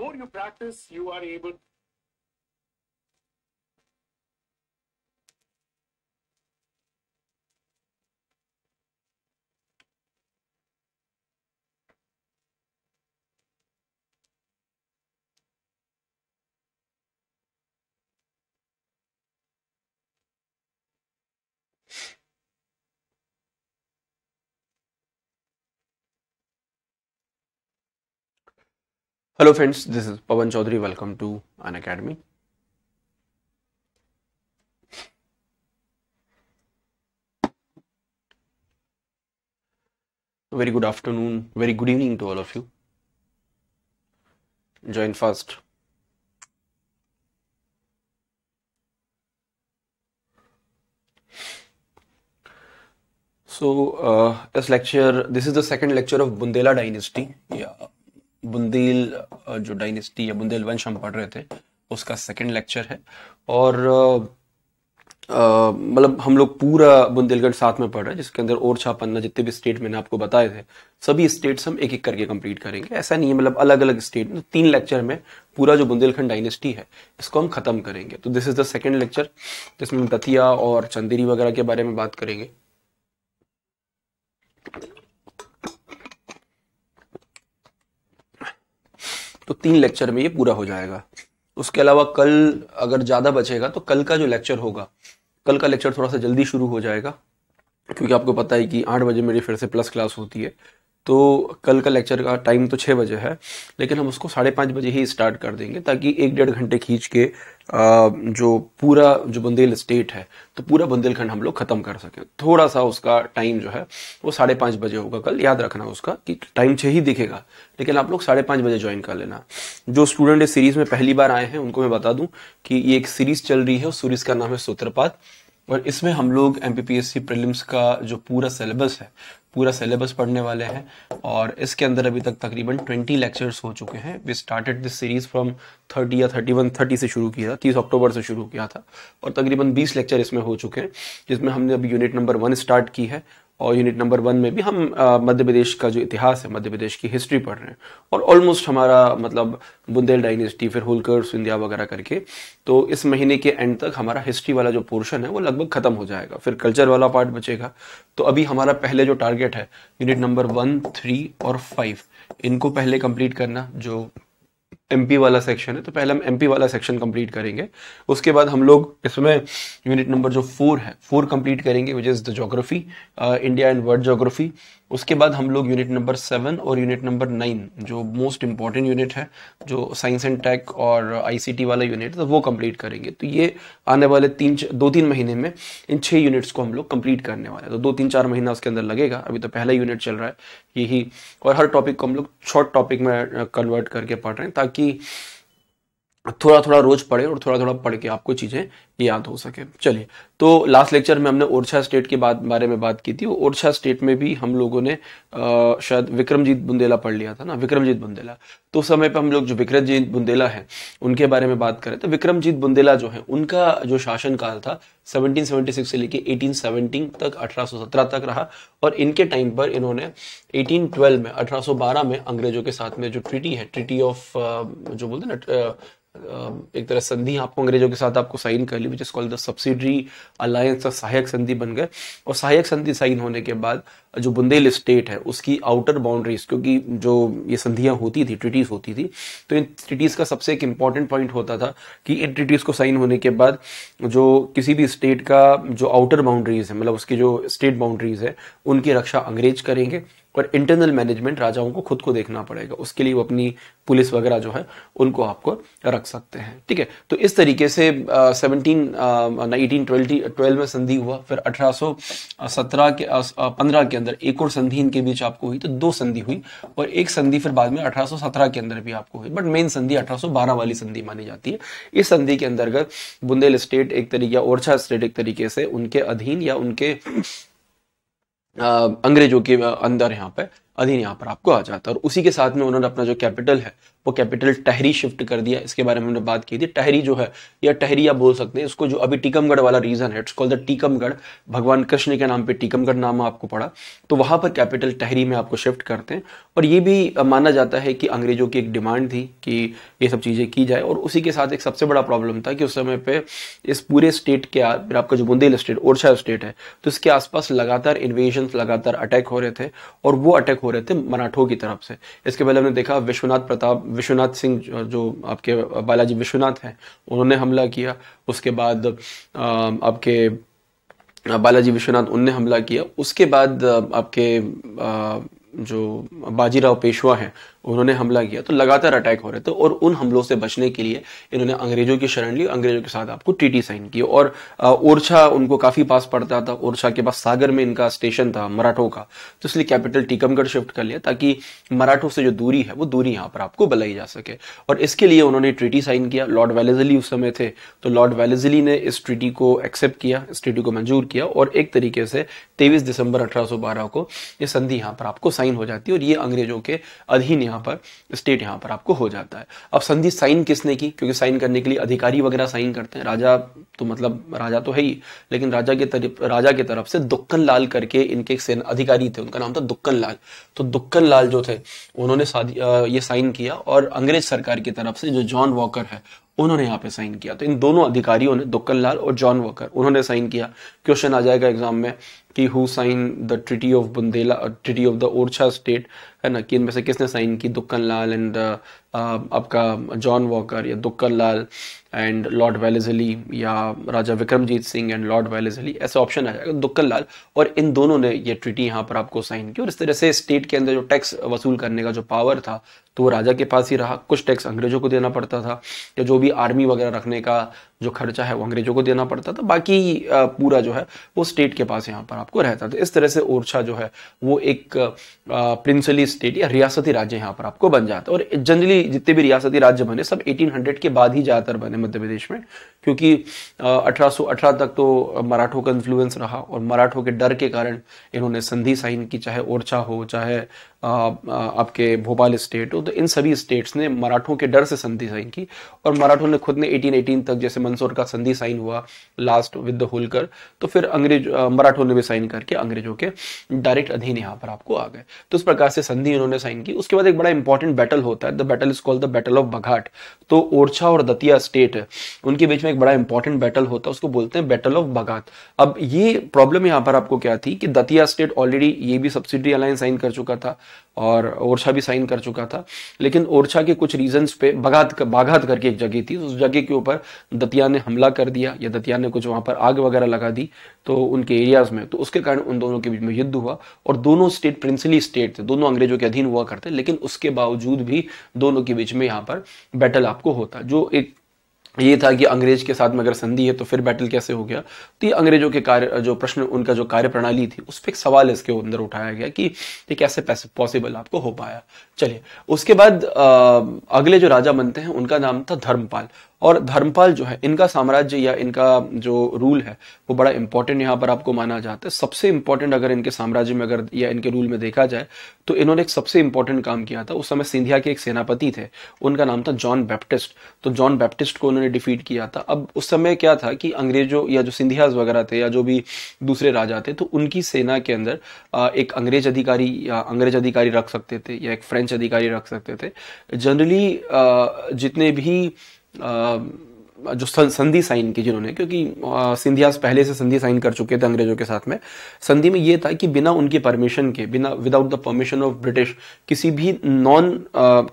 more you practice, you are able Hello friends, this is Pavan Chaudhary. Welcome to An Academy. Very good afternoon, very good evening to all of you. Join first. So, uh, this lecture, this is the second lecture of Bundela dynasty. Yeah Bundel जो dynasty या बुंदेल वंश हम पढ़ रहे थे उसका second lecture है और मतलब हम लोग पूरा बुंदेलगढ़ साथ में पढ़ रहे हैं जिसके अंदर ओरछा पन्ना जितने भी स्टेट मैंने आपको बताए थे सभी स्टेट्स हम एक एक करके कंप्लीट करेंगे ऐसा नहीं है मतलब अलग अलग स्टेट तीन लेक्चर में पूरा जो बुंदेलखंड डायनेस्टी है इसको हम खत्म करेंगे तो this is the second lecture जिसमें हम दतिया और चंदेरी वगैरह के बारे में बात करेंगे तो तीन लेक्चर में ये पूरा हो जाएगा उसके अलावा कल अगर ज़्यादा बचेगा तो कल का जो लेक्चर होगा कल का लेक्चर थोड़ा सा जल्दी शुरू हो जाएगा क्योंकि आपको पता है कि आठ बजे मेरी फिर से प्लस क्लास होती है तो कल का लेक्चर का टाइम तो छः बजे है लेकिन हम उसको साढ़े पाँच बजे ही स्टार्ट कर देंगे ताकि एक डेढ़ घंटे खींच के जो पूरा जो बुंदेल स्टेट है तो पूरा बुंदेलखंड हम लोग ख़त्म कर सकें थोड़ा सा उसका टाइम जो है वो साढ़े पाँच बजे होगा कल याद रखना उसका कि टाइम छः ही दिखेगा लेकिन आप लोग साढ़े पाँच बजे ज्वाइन कर लेना जो स्टूडेंट इस सीरीज़ में पहली बार आए हैं उनको मैं बता दूँ कि ये एक सीरीज़ चल रही है उस सीरीज़ का नाम है सूत्रपात और इसमें हम लोग एम पी प्रिलिम्स का जो पूरा सिलेबस है पूरा सिलेबस पढ़ने वाले हैं और इसके अंदर अभी तक तकरीबन ट्वेंटी लेक्चर्स हो चुके हैं we started this series from thirty या थर्टी वन थर्टी से शुरू किया था तीस अक्टूबर से शुरू किया था और तकरीबन बीस लेक्चर इसमें हो चुके हैं जिसमें हमने अभी यूनिट नंबर वन स्टार्ट की है और यूनिट नंबर वन में भी हम मध्य प्रदेश का जो इतिहास है मध्य प्रदेश की हिस्ट्री पढ़ रहे हैं और ऑलमोस्ट हमारा मतलब बुंदेल डाइनेस्टी फिर होलकर सिंधिया वगैरह करके तो इस महीने के एंड तक हमारा हिस्ट्री वाला जो पोर्शन है वो लगभग खत्म हो जाएगा फिर कल्चर वाला पार्ट बचेगा तो अभी हमारा पहले जो टारगेट है यूनिट नंबर वन थ्री और फाइव इनको पहले कंप्लीट करना जो एम वाला सेक्शन है तो पहले हम एमपी वाला सेक्शन कंप्लीट करेंगे उसके बाद हम लोग इसमें यूनिट नंबर जो फोर है फोर कंप्लीट करेंगे which is the geography India and world geography उसके बाद हम लोग यूनिट नंबर सेवन और यूनिट नंबर नाइन जो मोस्ट इम्पॉर्टेंट यूनिट है जो साइंस एंड टेक और आईसीटी वाला यूनिट है तो वो कंप्लीट करेंगे तो ये आने वाले तीन दो तीन महीने में इन छः यूनिट्स को हम लोग कंप्लीट करने वाले हैं तो दो तीन चार महीना उसके अंदर लगेगा अभी तो पहला यूनिट चल रहा है यही और हर टॉपिक को हम लोग शॉर्ट टॉपिक में कन्वर्ट करके पढ़ रहे हैं ताकि थोड़ा थोड़ा रोज पढ़े और थोड़ा थोड़ा पढ़ के आपको चीज़ें याद हो सके चलिए तो लास्ट लेक्चर में हमने ओरछा स्टेट के बाद बारे में बात की थी ओरछा स्टेट में भी हम लोगों ने आ, शायद विक्रमजीत बुंदेला पढ़ लिया था ना विक्रमजीत बुंदेला तो समय पर हम लोग जो विक्रमजीत बुंदेला है उनके बारे में बात करें तो विक्रमजीत बुंदेला जो है उनका जो शासनकाल था 1776 से लेके 1817 तक 1817 तक रहा और इनके टाइम पर इन्होंने 1812 में 1812 में अंग्रेजों के साथ में जो ट्रिटी है ट्रिटी ऑफ जो बोलते ना एक तरह संधि आपको अंग्रेजों के साथ आपको साइन कर ली which is called the subsidiary alliance और सहायक संधि बन गए और सहायक संधि साइन होने के बाद जो बुंदेल स्टेट है उसकी आउटर बाउंड्रीज क्योंकि जो ये संधियां होती थी ट्रिटीज होती थी तो इन ट्रिटीज का सबसे एक इंपॉर्टेंट पॉइंट होता था कि इन ट्रिटीज को साइन होने के बाद जो किसी भी स्टेट का जो आउटर बाउंड्रीज है मतलब उसकी जो स्टेट बाउंड्रीज है उनकी रक्षा अंग्रेज करेंगे पर इंटरनल मैनेजमेंट राजाओं को खुद को देखना पड़ेगा उसके लिए वो अपनी पुलिस वगैरह जो है उनको आपको रख सकते हैं ठीक है तो इस तरीके से सेवनटीन एटीन ट्वेल्व में संधि हुआ फिर अठारह सत्रह के पंद्रह के अंदर एक और संधि इनके बीच आपको हुई तो दो संधि हुई और एक संधि फिर बाद में अठारह सत्रह के अंदर भी आपको हुई बट मेन संधि अठारह बारह वाली संधि मानी जाती है इस संधि के अंतर्गत बुंदेल स्टेट एक तरीके या ओरछा स्टेट एक तरीके से उनके अधीन या उनके अंग्रेजों के अंदर यहाँ पे अधीन यहाँ पर आपको आ जाता है और उसी के साथ में उन्होंने अपना जो कैपिटल है वो कैपिटल टहरी शिफ्ट कर दिया इसके बारे में हमने बात की थी टहरी जो है या टहरी आप बोल सकते हैं इसको जो अभी टीकमगढ़ वाला रीजन है इट्स कॉल्ड द टीकमगढ़ भगवान कृष्ण के नाम पे टीकमगढ़ नाम आपको पड़ा तो वहाँ पर कैपिटल टहरी में आपको शिफ्ट करते हैं और ये भी माना जाता है कि अंग्रेजों की एक डिमांड थी कि ये सब चीज़ें की जाए और उसी के साथ एक सबसे बड़ा प्रॉब्लम था कि उस समय पर इस पूरे स्टेट के आपका जो बुंदेल स्टेट ओरछा स्टेट है तो इसके आसपास लगातार इन्वेजन लगातार अटैक हो रहे थे और वो अटैक हो रहे थे मराठों की तरफ से इसके पहले हमने देखा विश्वनाथ प्रताप विश्वनाथ सिंह जो आपके बालाजी विश्वनाथ हैं उन्होंने हमला किया उसके बाद आपके बालाजी विश्वनाथ उनने हमला किया उसके बाद आपके जो बाजीराव पेशवा हैं उन्होंने हमला किया तो लगातार अटैक हो रहे थे और उन हमलों से बचने के लिए इन्होंने अंग्रेजों की शरण ली अंग्रेजों के साथ आपको टीटी साइन की और ओरछा उनको काफी पास पड़ता था ओरछा के पास सागर में इनका स्टेशन था मराठों का तो इसलिए कैपिटल टीकमगढ़ शिफ्ट कर लिया ताकि मराठों से जो दूरी है वो दूरी यहाँ पर आपको बलाई जा सके और इसके लिए उन्होंने ट्रीटी साइन किया लॉर्ड वेलेजली उस समय थे तो लॉर्ड वेलेजली ने इस ट्रीटी को एक्सेप्ट किया इस ट्रीटी को मंजूर किया और एक तरीके से तेईस दिसंबर अठारह को ये संधि यहाँ पर आपको साइन हो जाती है और ये अंग्रेजों के अधीन यहां यहाँ पर स्टेट यहाँ पर आपको हो जाता है अब संधि साइन किसने की क्योंकि साइन करने के लिए अधिकारी वगैरह साइन करते हैं राजा तो मतलब राजा तो है ही लेकिन राजा के तरफ राजा के तरफ से दुक्कन लाल करके इनके एक सेना अधिकारी थे उनका नाम था दुक्कन लाल तो दुक्कन लाल जो थे उन्होंने ये साइन किया और अंग्रेज सरकार की तरफ से जो जॉन वॉकर है उन्होंने यहाँ पे साइन किया तो इन दोनों अधिकारियों ने दुक्कल लाल और जॉन वॉकर उन्होंने साइन किया क्वेश्चन आ जाएगा एग्जाम में कि who sign the treaty of Bundela treaty of the Orchha state है ना कि इनमें से किसने साइन की दुक्कन लाल एंड Uh, आपका जॉन वॉकर या Dukkar Lal and Lord Wellesley या Raja Vikramjit Singh and Lord Wellesley ऐसे ऑप्शन आ जाएगा दुक्कर लाल और इन दोनों ने ये ट्रिटी यहाँ पर आपको साइन की और इस तरह से स्टेट के अंदर जो टैक्स वसूल करने का जो पावर था तो वो राजा के पास ही रहा कुछ टैक्स अंग्रेजों को देना पड़ता था या जो भी आर्मी वगैरह रखने का जो खर्चा है वो अंग्रेजों को देना पड़ता था बाकी पूरा जो है वो स्टेट के पास यहाँ पर आपको रहता था इस तरह से ओरछा जो है वो एक प्रिंसली स्टेट या रियासती राज्य यहाँ पर आपको बन जाता और जनरली जितने भी रियासती राज्य बने सब 1800 के बाद ही ज़्यादातर बने मध्य प्रदेश में क्योंकि अठारह तक तो मराठों का इन्फ्लुएंस रहा और मराठों के डर के कारण इन्होंने संधि साइन की चाहे ओरछा हो चाहे आपके भोपाल स्टेट हो तो इन सभी स्टेट्स ने मराठों के डर से संधि साइन की और मराठों ने खुद ने 1818 तक जैसे मंसूर का संधि साइन हुआ लास्ट विद द होलकर तो फिर अंग्रेज मराठों ने भी साइन करके अंग्रेजों के डायरेक्ट अधीन यहाँ पर आपको आ गए तो इस प्रकार से संधि इन्होंने साइन की उसके बाद एक बड़ा इंपॉर्टेंट बैटल होता है the battle is called the battle of Baghat तो ओरछा और दतिया स्टेट उनके बीच में एक बड़ा इंपॉर्टेंट बैटल होता है उसको बोलते हैं बैटल ऑफ बघाट अब ये प्रॉब्लम यहाँ पर आपको क्या थी कि दतिया स्टेट ऑलरेडी ये भी सब्सिडी अलायंस साइन कर चुका था और ओरछा भी साइन कर चुका था लेकिन ओरछा के कुछ रीजंस पे बगात बाघात करके एक जगह थी तो उस जगह के ऊपर दतिया ने हमला कर दिया या दतिया ने कुछ वहां पर आग वगैरह लगा दी तो उनके एरियाज में तो उसके कारण उन दोनों के बीच में युद्ध हुआ और दोनों स्टेट प्रिंसली स्टेट थे दोनों अंग्रेजों के अधीन हुआ करते लेकिन उसके बावजूद भी दोनों के बीच में यहाँ पर बैटल आपको होता जो एक ये था कि अंग्रेज के साथ में अगर संधि है तो फिर बैटल कैसे हो गया तो ये अंग्रेजों के कार्य जो प्रश्न उनका जो कार्य प्रणाली थी उस पर एक सवाल इसके अंदर उठाया गया कि ये कैसे पॉसिबल आपको हो पाया चलिए उसके बाद अगले जो राजा बनते हैं उनका नाम था धर्मपाल और धर्मपाल जो है इनका साम्राज्य या इनका जो रूल है वो बड़ा इंपॉर्टेंट यहाँ पर आपको माना जाता है सबसे इंपॉर्टेंट अगर इनके साम्राज्य में अगर या इनके रूल में देखा जाए तो इन्होंने एक सबसे इंपॉर्टेंट काम किया था उस समय सिंधिया के एक सेनापति थे उनका नाम था जॉन बैप्टिस्ट तो जॉन बैप्टिस्ट को उन्होंने डिफीट किया था अब उस समय क्या था कि अंग्रेजों या जो सिंधियाज वगैरह थे या जो भी दूसरे राजा थे तो उनकी सेना के अंदर एक अंग्रेज अधिकारी या अंग्रेज अधिकारी रख सकते थे या एक फ्रेंच अधिकारी रख सकते थे जनरली जितने भी Um, जो संधि साइन की जिन्होंने क्योंकि सिंधिया पहले से संधि साइन कर चुके थे अंग्रेजों के साथ में संधि में यह था कि बिना उनकी परमिशन के बिना without the permission of British किसी भी नॉन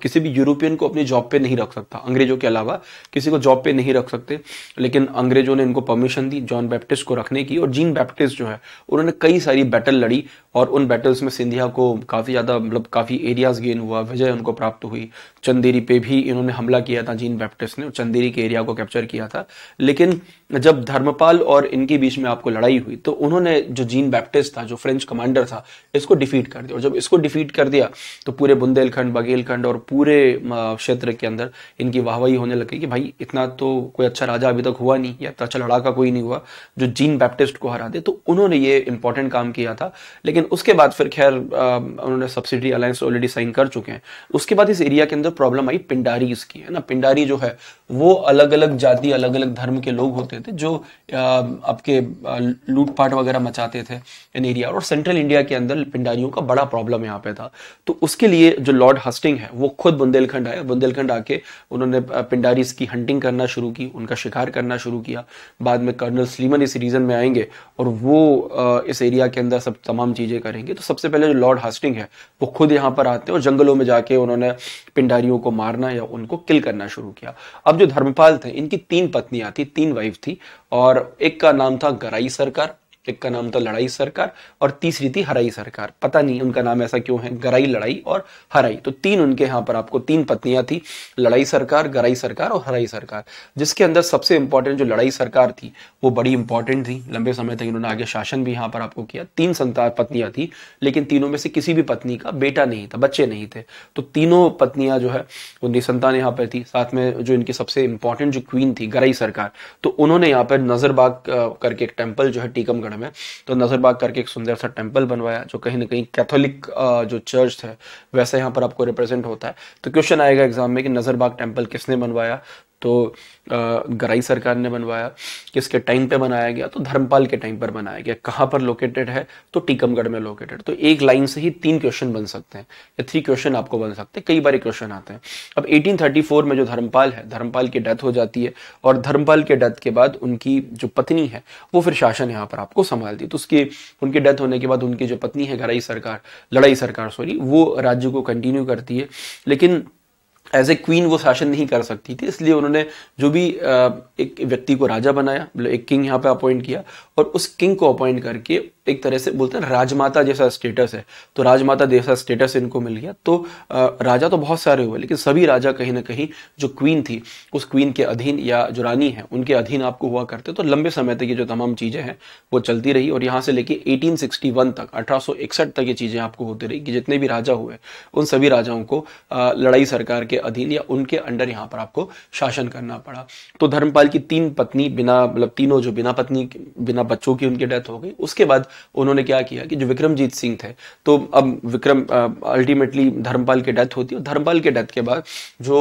किसी भी यूरोपियन को अपनी जॉब पे नहीं रख सकता अंग्रेजों के अलावा किसी को जॉब पे नहीं रख सकते लेकिन अंग्रेजों ने इनको परमिशन दी जॉन बैप्टिस्ट को रखने की और जीन बैप्टिस्ट जो है उन्होंने कई सारी बैटल लड़ी और उन बैटल्स में सिंधिया को काफ़ी ज़्यादा मतलब काफ़ी एरियाज गेन हुआ विजय उनको प्राप्त हुई चंदेरी पे भी इन्होंने हमला किया था जीन बैप्टिस्ट ने चंदेरी के एरिया को कैप्चर कैप्चर किया था लेकिन जब धर्मपाल और इनके बीच में आपको लड़ाई हुई तो उन्होंने जो जीन बैप्टिस्ट था जो फ्रेंच कमांडर था इसको डिफीट कर दिया और जब इसको डिफीट कर दिया तो पूरे बुंदेलखंड बघेलखंड और पूरे क्षेत्र के अंदर इनकी वाहवाही होने लगी कि भाई इतना तो कोई अच्छा राजा अभी तक हुआ नहीं या इतना अच्छा लड़ाका कोई नहीं हुआ जो जीन बैप्टिस्ट को हरा दे तो उन्होंने ये इंपॉर्टेंट काम किया था लेकिन उसके बाद फिर खैर उन्होंने सब्सिडी अलायंस ऑलरेडी साइन कर चुके हैं उसके बाद इस एरिया के अंदर प्रॉब्लम आई पिंडारीज की है ना पिंडारी जो है वो अलग अलग जाति अलग अलग धर्म के लोग होते होते थे जो आपके लूटपाट वगैरह मचाते थे इन एरिया और सेंट्रल इंडिया के अंदर पिंडारियों का बड़ा प्रॉब्लम यहाँ पे था तो उसके लिए जो लॉर्ड हस्टिंग है वो खुद बुंदेलखंड आए बुंदेलखंड आके उन्होंने पिंडारीज की हंटिंग करना शुरू की उनका शिकार करना शुरू किया बाद में कर्नल स्लीमन इस रीजन में आएंगे और वो इस एरिया के अंदर सब तमाम चीज़ें करेंगे तो सबसे पहले जो लॉर्ड हस्टिंग है वो खुद यहाँ पर आते हैं और जंगलों में जाके उन्होंने पिंडारियों को मारना या उनको किल करना शुरू किया अब जो धर्मपाल थे इनकी तीन पत्नियां थी तीन वाइफ थी और एक का नाम था गराई सरकार एक का नाम था लड़ाई सरकार और तीसरी थी हराई सरकार पता नहीं उनका नाम ऐसा क्यों है गराई लड़ाई और हराई तो तीन उनके यहाँ पर आपको तीन पत्नियां थी लड़ाई सरकार गराई सरकार और हराई सरकार जिसके अंदर सबसे इंपॉर्टेंट जो लड़ाई सरकार थी वो बड़ी इंपॉर्टेंट थी लंबे समय तक इन्होंने आगे शासन भी यहां पर आपको किया तीन संतान पत्नियां थी लेकिन तीनों में से किसी भी पत्नी का बेटा नहीं था बच्चे नहीं थे तो तीनों पत्नियां जो है वो निसंतान यहां पर थी साथ में जो इनकी सबसे इंपॉर्टेंट जो क्वीन थी गराई सरकार तो उन्होंने यहाँ पर नजरबाग करके एक टेम्पल जो है टीकमगढ़ अखाड़ा में तो नज़रबाग करके एक सुंदर सा टेम्पल बनवाया जो कहीं ना कहीं कैथोलिक जो चर्च है वैसा यहाँ पर आपको रिप्रेजेंट होता है तो क्वेश्चन आएगा एग्जाम में कि नज़रबाग टेम्पल किसने बनवाया तो गराई सरकार ने बनवाया किसके टाइम पे बनाया गया तो धर्मपाल के टाइम पर बनाया गया कहाँ पर लोकेटेड है तो टीकमगढ़ में लोकेटेड तो एक लाइन से ही तीन क्वेश्चन बन सकते हैं या थ्री क्वेश्चन आपको बन सकते हैं कई बार क्वेश्चन आते हैं अब 1834 में जो धर्मपाल है धर्मपाल की डेथ हो जाती है और धर्मपाल के डेथ के बाद उनकी जो पत्नी है वो फिर शासन यहाँ पर आपको संभालती तो उसकी उनकी डेथ होने के बाद उनकी जो पत्नी है गराई सरकार लड़ाई सरकार सॉरी वो राज्य को कंटिन्यू करती है लेकिन एज ए क्वीन वो शासन नहीं कर सकती थी इसलिए उन्होंने जो भी एक व्यक्ति को राजा बनाया मतलब एक किंग यहाँ पे अपॉइंट किया और उस किंग को अपॉइंट करके एक तरह से बोलते हैं राजमाता जैसा स्टेटस है तो राजमाता जैसा स्टेटस इनको मिल गया तो राजा तो बहुत सारे हुए लेकिन सभी राजा कहीं ना कहीं जो क्वीन थी उस क्वीन के अधीन या जो रानी है उनके अधीन आपको हुआ करते तो लंबे समय तक ये जो तमाम चीज़ें हैं वो चलती रही और यहाँ से लेके एटीन तक अठारह तक ये चीज़ें आपको होती रही कि जितने भी राजा हुए उन सभी राजाओं को लड़ाई सरकार के अधीन या उनके अंडर यहाँ पर आपको शासन करना पड़ा तो धर्मपाल की तीन पत्नी बिना मतलब तीनों जो बिना पत्नी बिना बच्चों की उनकी डेथ हो गई उसके बाद उन्होंने क्या किया कि जो विक्रमजीत सिंह थे तो अब विक्रम अल्टीमेटली धर्मपाल की डेथ होती है धर्मपाल के डेथ के बाद जो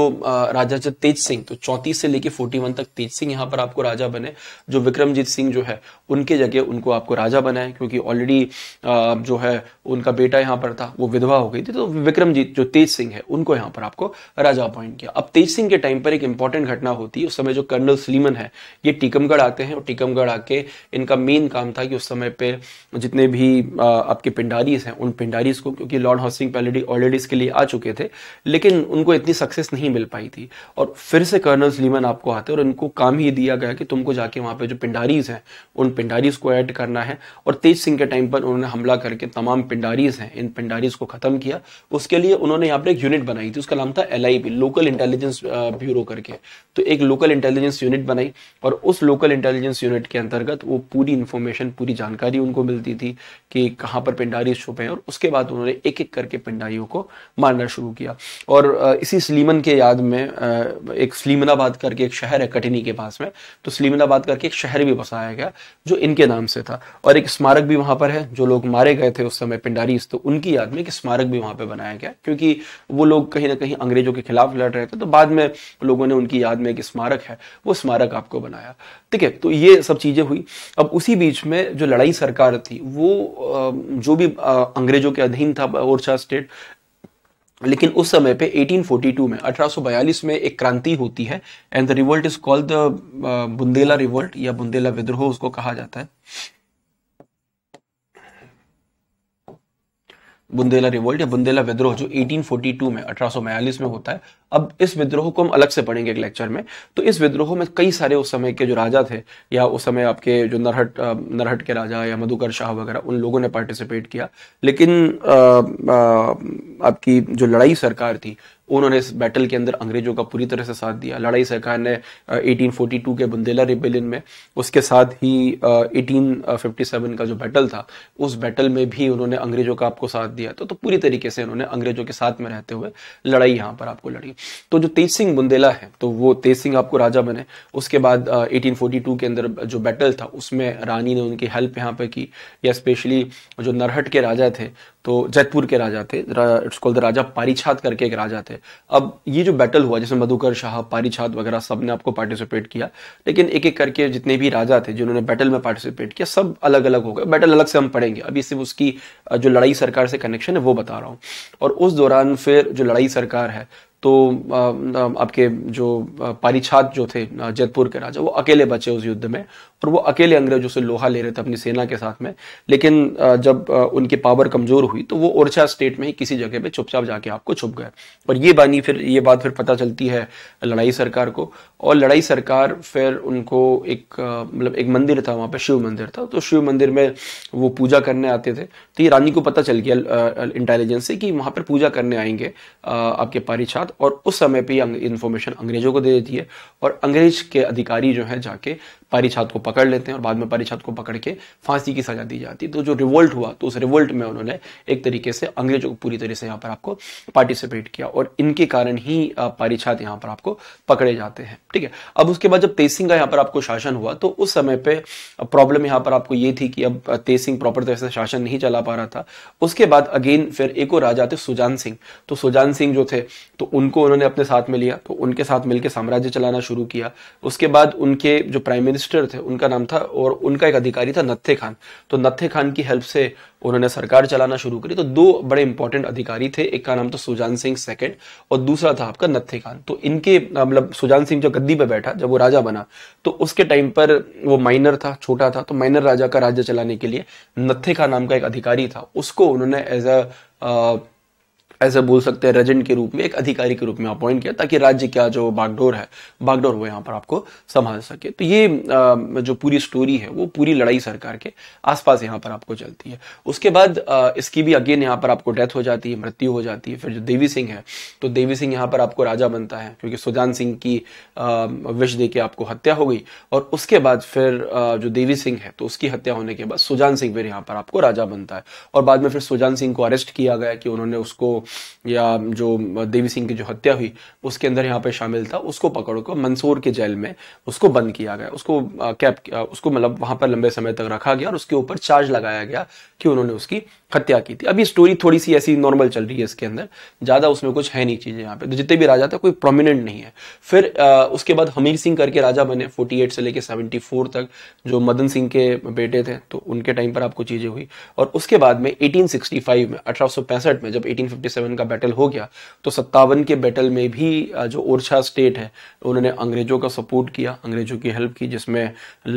राजा जो तेज सिंह तो चौंतीस से लेकर फोर्टी तक तेज सिंह यहाँ पर आपको राजा बने जो विक्रमजीत सिंह जो है उनके जगह उनको आपको राजा बनाए क्योंकि ऑलरेडी जो है उनका बेटा यहाँ पर था वो विधवा हो गई थी तो विक्रमजीत जो तेज सिंह है उनको यहाँ पर आपको राजा राजा अपॉइंट किया अब तेज सिंह के टाइम पर एक इंपॉर्टेंट घटना होती है उस समय जो कर्नल सलीमन है ये टीकमगढ़ आते हैं और टीकमगढ़ आके इनका मेन काम था कि उस समय पे जितने भी आपके पिंडारीज हैं उन पिंडारीज को क्योंकि लॉर्ड हाउसिंग पैलेडी ऑलरेडी इसके लिए आ चुके थे लेकिन उनको इतनी सक्सेस नहीं मिल पाई थी और फिर से कर्नल सलीमन आपको आते और इनको काम ही दिया गया कि तुमको जाके वहाँ पर जो पिंडारीज हैं उन पिंडारीज को ऐड करना है और तेज सिंह के टाइम पर उन्होंने हमला करके तमाम पिंडारीज हैं इन पिंडारीज को खत्म किया उसके लिए उन्होंने यहाँ पर एक यूनिट बनाई थी उसका नाम था L LIB local intelligence bureau करके तो एक लोकल इंटेलिजेंस यूनिट बनाई और उस लोकल इंटेलिजेंस यूनिट के अंतर्गत वो पूरी इन्फॉर्मेशन पूरी जानकारी उनको मिलती थी कि कहाँ पर पिंडारी छुपे हैं और उसके बाद उन्होंने एक एक करके पिंडारियों को मारना शुरू किया और इसी स्लीमन के याद में एक स्लीमनाबाद करके एक शहर है कटनी के पास में तो स्लीमनाबाद करके एक शहर भी बसाया गया जो इनके नाम से था और एक स्मारक भी वहाँ पर है जो लोग मारे गए थे उस समय पिंडारी तो उनकी याद में एक स्मारक भी वहाँ पर बनाया गया क्योंकि वो लोग कहीं ना कहीं अंग्रेजों के खिलाफ लड़ रहे थे तो बाद में लोगों ने उनकी याद में एक स्मारक है वो स्मारक आपको बनाया ठीक है तो ये सब चीज़ें हुई अब उसी बीच में जो लड़ाई सरकार थी वो जो भी अंग्रेजों के अधीन था ओरछा स्टेट लेकिन उस समय पे 1842 में 1842 में एक क्रांति होती है and the revolt is called the Bundela revolt या बुंदेला विद्रोह उसको कहा जाता है बुंदेला रिवोल्ट या बुंदेला विद्रोह जो 1842 में 1842 में होता है अब इस विद्रोह को हम अलग से पढ़ेंगे एक लेक्चर में तो इस विद्रोह में कई सारे उस समय के जो राजा थे या उस समय आपके जो नरहट नरहट के राजा या मधुकर शाह वगैरह उन लोगों ने पार्टिसिपेट किया लेकिन आ, आ, आपकी जो लड़ाई सरकार थी उन्होंने इस बैटल के अंदर अंग्रेजों का पूरी तरह से साथ दिया लड़ाई सरकार ने 1842 के बुंदेला रिबेलियन में उसके साथ ही 1857 का जो बैटल था उस बैटल में भी उन्होंने अंग्रेजों का आपको साथ दिया तो, तो पूरी तरीके से उन्होंने अंग्रेजों के साथ में रहते हुए लड़ाई यहाँ पर आपको लड़ी तो जो तेज सिंह बुंदेला है तो वो तेज सिंह आपको राजा बने उसके बाद एटीन के अंदर जो बैटल था उसमें रानी ने उनकी हेल्प यहाँ पर की या स्पेशली जो नरहट के राजा थे तो जैतपुर के राजा थे it's called the Raja Parichhat करके एक राजा थे अब ये जो बैटल हुआ जैसे मधुकर शाह पारिछात वगैरह सब ने आपको पार्टिसिपेट किया लेकिन एक एक करके जितने भी राजा थे जिन्होंने बैटल में पार्टिसिपेट किया सब अलग अलग हो गए बैटल अलग से हम पढ़ेंगे अभी सिर्फ उसकी जो लड़ाई सरकार से कनेक्शन है वो बता रहा हूँ और उस दौरान फिर जो लड़ाई सरकार है तो आपके जो पारिछात जो थे जयपुर के राजा वो अकेले बचे उस युद्ध में और वो अकेले अंग्रेजों से लोहा ले रहे थे अपनी सेना के साथ में लेकिन जब उनकी पावर कमजोर हुई तो वो ओरछा स्टेट में ही किसी जगह पे चुपचाप जाके आपको छुप गए और ये बानी फिर ये बात फिर पता चलती है लड़ाई सरकार को और लड़ाई सरकार फिर उनको एक मतलब एक मंदिर था वहाँ पर शिव मंदिर था तो शिव मंदिर में वो पूजा करने आते थे तो ये रानी को पता चल गया इंटेलिजेंस से कि वहाँ पर पूजा करने आएंगे आपके पारिछात और उस समय पर इंफॉर्मेशन अंग्रेजों को दे देती है और अंग्रेज के अधिकारी जो है जाके परिछात को पकड़ लेते हैं और बाद में पारिछात को पकड़ के फांसी की सजा दी जाती है तो जो रिवोल्ट हुआ तो उस रिवोल्ट में उन्होंने एक तरीके से अंग्रेजों को पूरी तरह से यहाँ पर आपको पार्टिसिपेट किया और इनके कारण ही पारिछात यहाँ पर आपको पकड़े जाते हैं ठीक है अब उसके बाद जब तेज सिंह का यहाँ पर आपको शासन हुआ तो उस समय पर प्रॉब्लम यहाँ पर आपको ये थी कि अब तेज सिंह प्रॉपर तरह से शासन नहीं चला पा रहा था उसके बाद अगेन फिर एक और राजा थे सुजान सिंह तो सुजान सिंह जो थे तो उनको उन्होंने अपने साथ में लिया तो उनके साथ मिलकर साम्राज्य चलाना शुरू किया उसके बाद उनके जो प्राइम मिनिस्टर थे उनका नाम था और उनका एक अधिकारी था नत्थे खान तो नत्थे खान की हेल्प से उन्होंने सरकार चलाना शुरू करी तो दो बड़े इंपॉर्टेंट अधिकारी थे एक का नाम था सुजान सिंह सेकंड और दूसरा था आपका नत्थे खान तो इनके मतलब सुजान सिंह जो गद्दी पर बैठा जब वो राजा बना तो उसके टाइम पर वो माइनर था छोटा था तो माइनर राजा का राज्य चलाने के लिए नत्थे खान नाम का एक अधिकारी था उसको उन्होंने एज अ ऐसे बोल सकते हैं रेजेंट के रूप में एक अधिकारी के रूप में अपॉइंट किया ताकि राज्य का जो बागडोर है बागडोर वो यहाँ पर आपको संभाल सके तो ये जो पूरी स्टोरी है वो पूरी लड़ाई सरकार के आसपास यहाँ पर आपको चलती है उसके बाद इसकी भी अगेन यहाँ पर आपको डेथ हो जाती है मृत्यु हो जाती है फिर जो देवी सिंह है तो देवी सिंह यहाँ पर आपको राजा बनता है क्योंकि सुजान सिंह की विष दे के आपको हत्या हो गई और उसके बाद फिर जो देवी सिंह है तो उसकी हत्या होने के बाद सुजान सिंह फिर यहाँ पर आपको राजा बनता है और बाद में फिर सुजान सिंह को अरेस्ट किया गया कि उन्होंने उसको या जो देवी सिंह की जो हत्या हुई उसके अंदर यहाँ पे शामिल था उसको पकड़ो कर मंसूर के जेल में उसको बंद किया गया उसको कैप उसको मतलब वहां पर लंबे समय तक रखा गया और उसके ऊपर चार्ज लगाया गया कि उन्होंने उसकी हत्या की थी अभी स्टोरी थोड़ी सी ऐसी नॉर्मल चल रही है इसके अंदर ज़्यादा उसमें कुछ है नहीं चीज़ें यहाँ पे तो जितने भी राजा था कोई प्रोमिनेंट नहीं है फिर आ, उसके बाद हमीर सिंह करके राजा बने फोर्टी से लेकर सेवेंटी तक जो मदन सिंह के बेटे थे तो उनके टाइम पर आपको चीज़ें हुई और उसके बाद में एटीन में अठारह में जब एटीन सेवन का बैटल हो गया तो सत्तावन के बैटल में भी जो ओरछा स्टेट है उन्होंने अंग्रेजों का सपोर्ट किया अंग्रेजों की हेल्प की जिसमें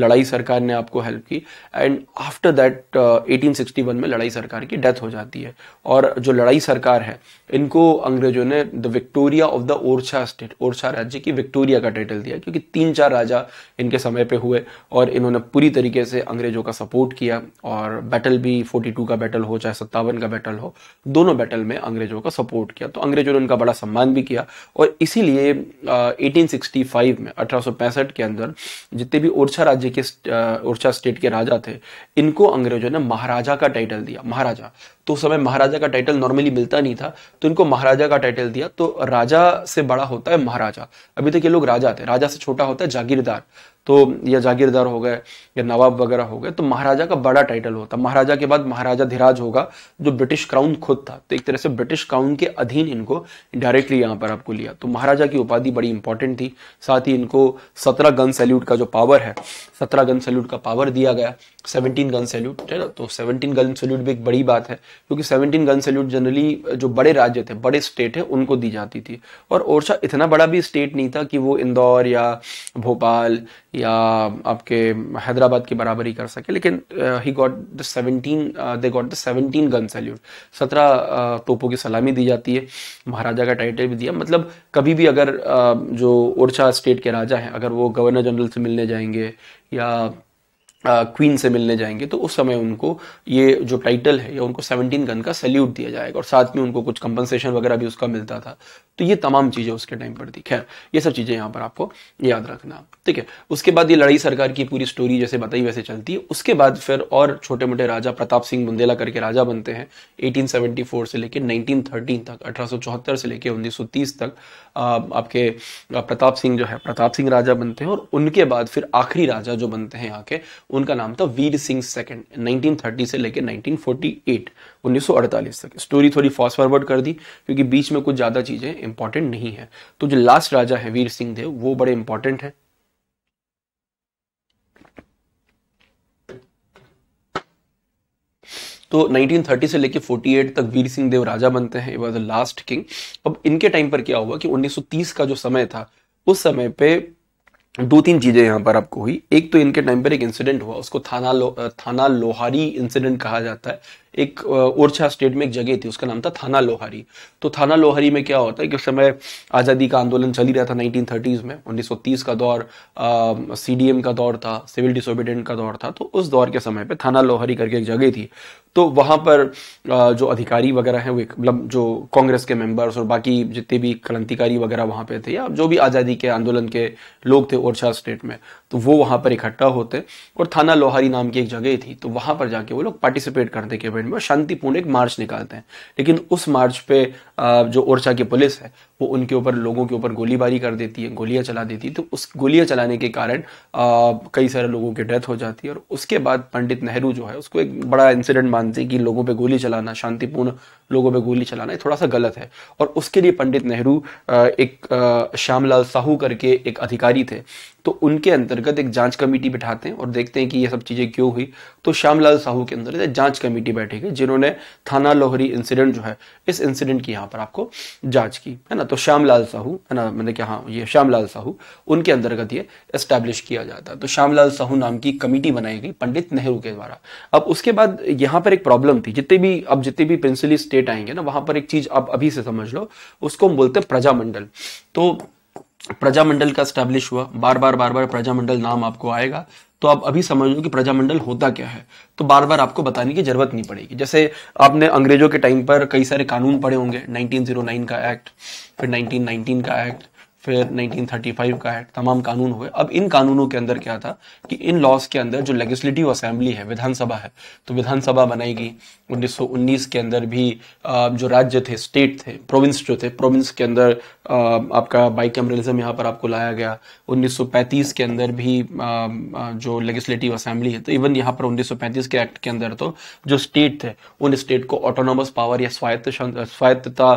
लड़ाई सरकार ने आपको हेल्प की एंड आफ्टर दैट 1861 में लड़ाई सरकार की डेथ हो जाती है और जो लड़ाई सरकार है इनको अंग्रेजों ने the Victoria of the Orchha state Orchha राज्य की विक्टोरिया का टाइटल दिया क्योंकि तीन चार राजा इनके समय पर हुए और इन्होंने पूरी तरीके से अंग्रेजों का सपोर्ट किया और बैटल भी 42 का बैटल हो चाहे सत्तावन का बैटल हो दोनों बैटल में अंग्रेज अंग्रेज़ों का सपोर्ट किया तो अंग्रेज़ों ने उनका बड़ा सम्मान भी किया और इसीलिए एटीन में अठारह के अंदर जितने भी ओरछा राज्य के ओरछा स्टेट के राजा थे इनको अंग्रेज़ों ने महाराजा का टाइटल दिया महाराजा तो उस समय महाराजा का टाइटल नॉर्मली मिलता नहीं था तो इनको महाराजा का टाइटल दिया तो राजा से बड़ा होता है महाराजा अभी तक ये लोग राजा थे राजा से छोटा होता है जागीरदार तो या जागीरदार हो गए या नवाब वगैरह हो गए तो महाराजा का बड़ा टाइटल होता महाराजा के बाद महाराजा धीराज होगा जो ब्रिटिश क्राउन खुद था तो एक तरह से ब्रिटिश क्राउन के अधीन इनको डायरेक्टली यहाँ पर आपको लिया तो महाराजा की उपाधि बड़ी इंपॉर्टेंट थी साथ ही इनको सत्रह गन सैल्यूट का जो पावर है सत्रह गन सैल्यूट का पावर दिया गया सेवनटीन गन सैल्यूट है ना तो सेवनटीन गन सैल्यूट भी एक बड़ी बात है क्योंकि सेवनटीन गन सैल्यूट जनरली जो बड़े राज्य थे बड़े स्टेट है उनको दी जाती थी और ओरछा इतना बड़ा भी स्टेट नहीं था कि वो इंदौर या भोपाल या आपके हैदराबाद की बराबरी कर सके लेकिन he got the seventeen they got the seventeen gun salute सत्रह तोपों uh, की सलामी दी जाती है महाराजा का टाइटल भी दिया मतलब कभी भी अगर uh, जो ओरछा स्टेट के राजा हैं अगर वो गवर्नर जनरल से मिलने जाएंगे या क्वीन से मिलने जाएंगे तो उस समय उनको ये जो टाइटल है या उनको 17 गन का सैल्यूट दिया जाएगा और साथ में उनको कुछ कंपनसेशन वगैरह भी उसका मिलता था तो ये तमाम चीज़ें उसके टाइम पर थी खैर ये सब चीज़ें यहाँ पर आपको याद रखना ठीक है उसके बाद ये लड़ाई सरकार की पूरी स्टोरी जैसे बताई वैसे चलती है उसके बाद फिर और छोटे मोटे राजा प्रताप सिंह बुंदेला करके राजा बनते हैं एटीन से लेकर नाइनटीन तक अठारह से लेकर उन्नीस तक आपके प्रताप सिंह जो है प्रताप सिंह राजा बनते हैं और उनके बाद फिर आखिरी राजा जो बनते हैं यहाँ के उनका नाम था वीर सिंह सेकंड 1930 से लेकर 1948 1948 तक स्टोरी थोड़ी फास्ट फॉरवर्ड कर दी क्योंकि बीच में कुछ ज़्यादा चीज़ें इंपॉर्टेंट नहीं है तो जो लास्ट राजा है वीर सिंह देव वो बड़े इंपॉर्टेंट है तो 1930 से लेकर 48 तक वीर सिंह देव राजा बनते हैं वॉज द लास्ट किंग अब इनके टाइम पर क्या हुआ कि 1930 का जो समय था उस समय पे दो तीन चीज़ें यहाँ पर आपको हुई एक तो इनके टाइम पर एक इंसिडेंट हुआ उसको थाना लो, थाना लोहारी इंसिडेंट कहा जाता है एक ओरछा स्टेट में एक जगह थी उसका नाम था थाना लोहारी तो थाना लोहारी में क्या होता है कि उस समय आज़ादी का आंदोलन चल ही रहा था 1930s में 1930 का दौर सी का दौर था सिविल डिसोबिडेंट का दौर था तो उस दौर के समय पे थाना लोहारी करके एक जगह थी तो वहाँ पर आ, जो अधिकारी वगैरह हैं वो मतलब जो कांग्रेस के मेंबर्स और बाकी जितने भी क्रांतिकारी वगैरह वहाँ पे थे या जो भी आज़ादी के आंदोलन के लोग थे ओरछा स्टेट में तो वो वहाँ पर इकट्ठा होते और थाना लोहारी नाम की एक जगह थी तो वहाँ पर जाके वो लोग पार्टिसिपेट करते कि पार्लियामेंट में शांतिपूर्ण एक मार्च निकालते हैं लेकिन उस मार्च पे जो ओरछा की पुलिस है वो उनके ऊपर लोगों के ऊपर गोलीबारी कर देती है गोलियां चला देती है तो उस गोलियां चलाने के कारण कई सारे लोगों की डेथ हो जाती है और उसके बाद पंडित नेहरू जो है उसको एक बड़ा इंसिडेंट मानते हैं कि लोगों पर गोली चलाना शांतिपूर्ण लोगों पर गोली चलाना ये थोड़ा सा गलत है और उसके लिए पंडित नेहरू एक श्यामलाल साहू करके एक अधिकारी थे तो उनके अंतर्गत एक जांच कमेटी बैठाते हैं और देखते हैं कि ये सब चीज़ें क्यों हुई तो श्यामलाल साहू के अंदर जांच कमेटी बैठी गई जिन्होंने थाना लोहरी इंसिडेंट जो है इस इंसिडेंट की यहाँ पर आपको जांच की है ना तो श्यामलाल साहू है ना मैंने कहा हाँ ये श्यामलाल साहू उनके अंतर्गत ये इस्टेब्लिश किया जाता है तो श्यामलाल साहू नाम की कमेटी बनाई गई पंडित नेहरू के द्वारा अब उसके बाद यहाँ पर एक प्रॉब्लम थी जितने भी अब जितने भी प्रिंसिली स्टेट आएंगे ना वहां पर एक चीज आप अभी से समझ लो उसको हम बोलते हैं प्रजामंडल तो प्रजामंडल का स्टैब्लिश हुआ बार बार बार बार प्रजामंडल नाम आपको आएगा तो आप अभी समझ लो कि प्रजामंडल होता क्या है तो बार बार आपको बताने की जरूरत नहीं पड़ेगी जैसे आपने अंग्रेजों के टाइम पर कई सारे कानून पढ़े होंगे 1909 का एक्ट फिर 1919 का एक्ट फिर 1935 का एक्ट तमाम कानून हुए अब इन कानूनों के अंदर क्या था कि इन लॉज के अंदर जो लेजिस्लेटिव असेंबली है विधानसभा है तो विधानसभा बनाई गई 1919 के अंदर भी जो राज्य थे स्टेट थे प्रोविंस जो थे प्रोविंस के अंदर आपका बाई कैमरलिज्म यहाँ पर आपको लाया गया 1935 के अंदर भी जो लेजिस्लेटिव असेंबली है तो इवन यहाँ पर 1935 के एक्ट के अंदर तो जो स्टेट थे उन स्टेट को ऑटोनोमस पावर या स्वायत्त स्वायत्तता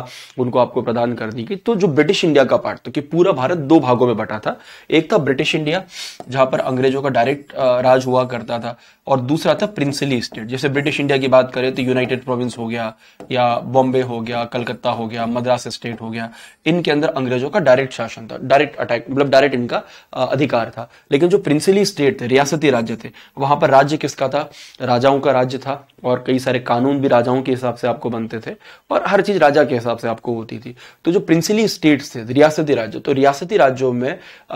उनको आपको प्रदान कर दी गई तो जो ब्रिटिश इंडिया का पार्ट तो कि पूरा भारत दो भागों में बटा था एक था ब्रिटिश इंडिया जहां पर अंग्रेजों का डायरेक्ट राज हुआ करता था और दूसरा था प्रिंसली स्टेट जैसे ब्रिटिश इंडिया की बात करें तो यूनाइटेड प्रोविंस हो गया या बॉम्बे हो गया कलकत्ता हो गया मद्रास स्टेट हो गया इनके अंदर अंग्रेजों का डायरेक्ट शासन था डायरेक्ट अटैक मतलब डायरेक्ट इनका अधिकार था लेकिन जो प्रिंसली स्टेट थे रियासती राज्य थे वहां पर राज्य किसका था राजाओं का राज्य था और कई सारे कानून भी राजाओं के हिसाब से आपको बनते थे और हर चीज़ राजा के हिसाब से आपको होती थी तो जो प्रिंसली स्टेट्स थे रियासती राज्य तो रियासती राज्यों में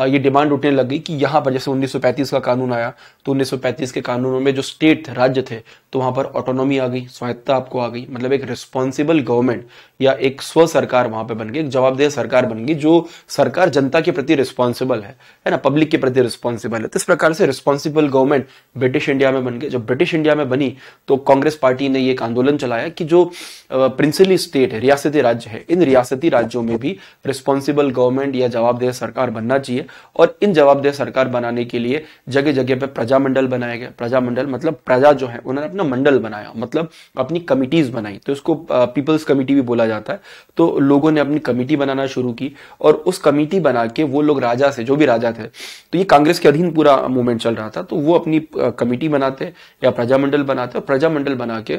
ये डिमांड उठने गई कि यहाँ पर जैसे 1935 का कानून आया तो 1935 के कानूनों में जो स्टेट थे राज्य थे तो वहां पर ऑटोनॉमी आ गई स्वायत्ता आपको आ गई मतलब एक रिस्पॉन्सिबल गवर्नमेंट या एक स्व सरकार वहां पर बन गई एक जवाबदेह सरकार बन गई जो सरकार जनता के प्रति रिस्पॉन्सिबल है है ना पब्लिक के प्रति रिस्पॉन्सिबल है तो इस प्रकार से रिस्पॉन्सिबल गवर्नमेंट ब्रिटिश इंडिया में बन गई जब ब्रिटिश इंडिया में बनी तो कांग्रेस पार्टी ने एक आंदोलन चलाया कि जो प्रिंसली स्टेट है रियासती राज्य है इन रियासती राज्यों में भी रिस्पॉन्सिबल गवर्नमेंट या जवाबदेह सरकार बनना चाहिए और इन जवाबदेह सरकार बनाने के लिए जगह जगह पर प्रजामंडल बनाया गया प्रजामंडल मतलब प्रजा जो है उन्होंने अपना मंडल बनाया मतलब अपनी कमिटीज बनाई तो इसको पीपल्स कमिटी भी बोला जाता है तो लोगों ने अपनी कमेटी बनाना शुरू की और उस कमेटी बना के वो लोग राजा से जो भी राजा थे तो ये कांग्रेस के अधीन पूरा मूवमेंट चल रहा था तो वो अपनी कमिटी बनाते या प्रजामंडल बनाते और प्रजामंडल मंडल बना के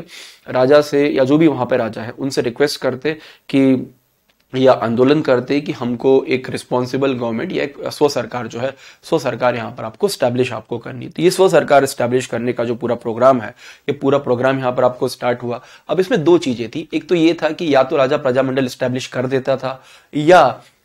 राजा से या जो भी वहां पर राजा है उनसे रिक्वेस्ट करते कि या आंदोलन करते कि हमको एक रिस्पॉन्सिबल गवर्नमेंट या एक स्व सरकार जो है स्व सरकार यहाँ पर आपको स्टैब्लिश आपको करनी तो ये स्व सरकार स्टैब्लिश करने का जो पूरा प्रोग्राम है ये पूरा प्रोग्राम यहाँ पर आपको स्टार्ट हुआ अब इसमें दो चीजें थी एक तो ये था कि या तो राजा प्रजामंडल स्टैब्लिश कर देता था या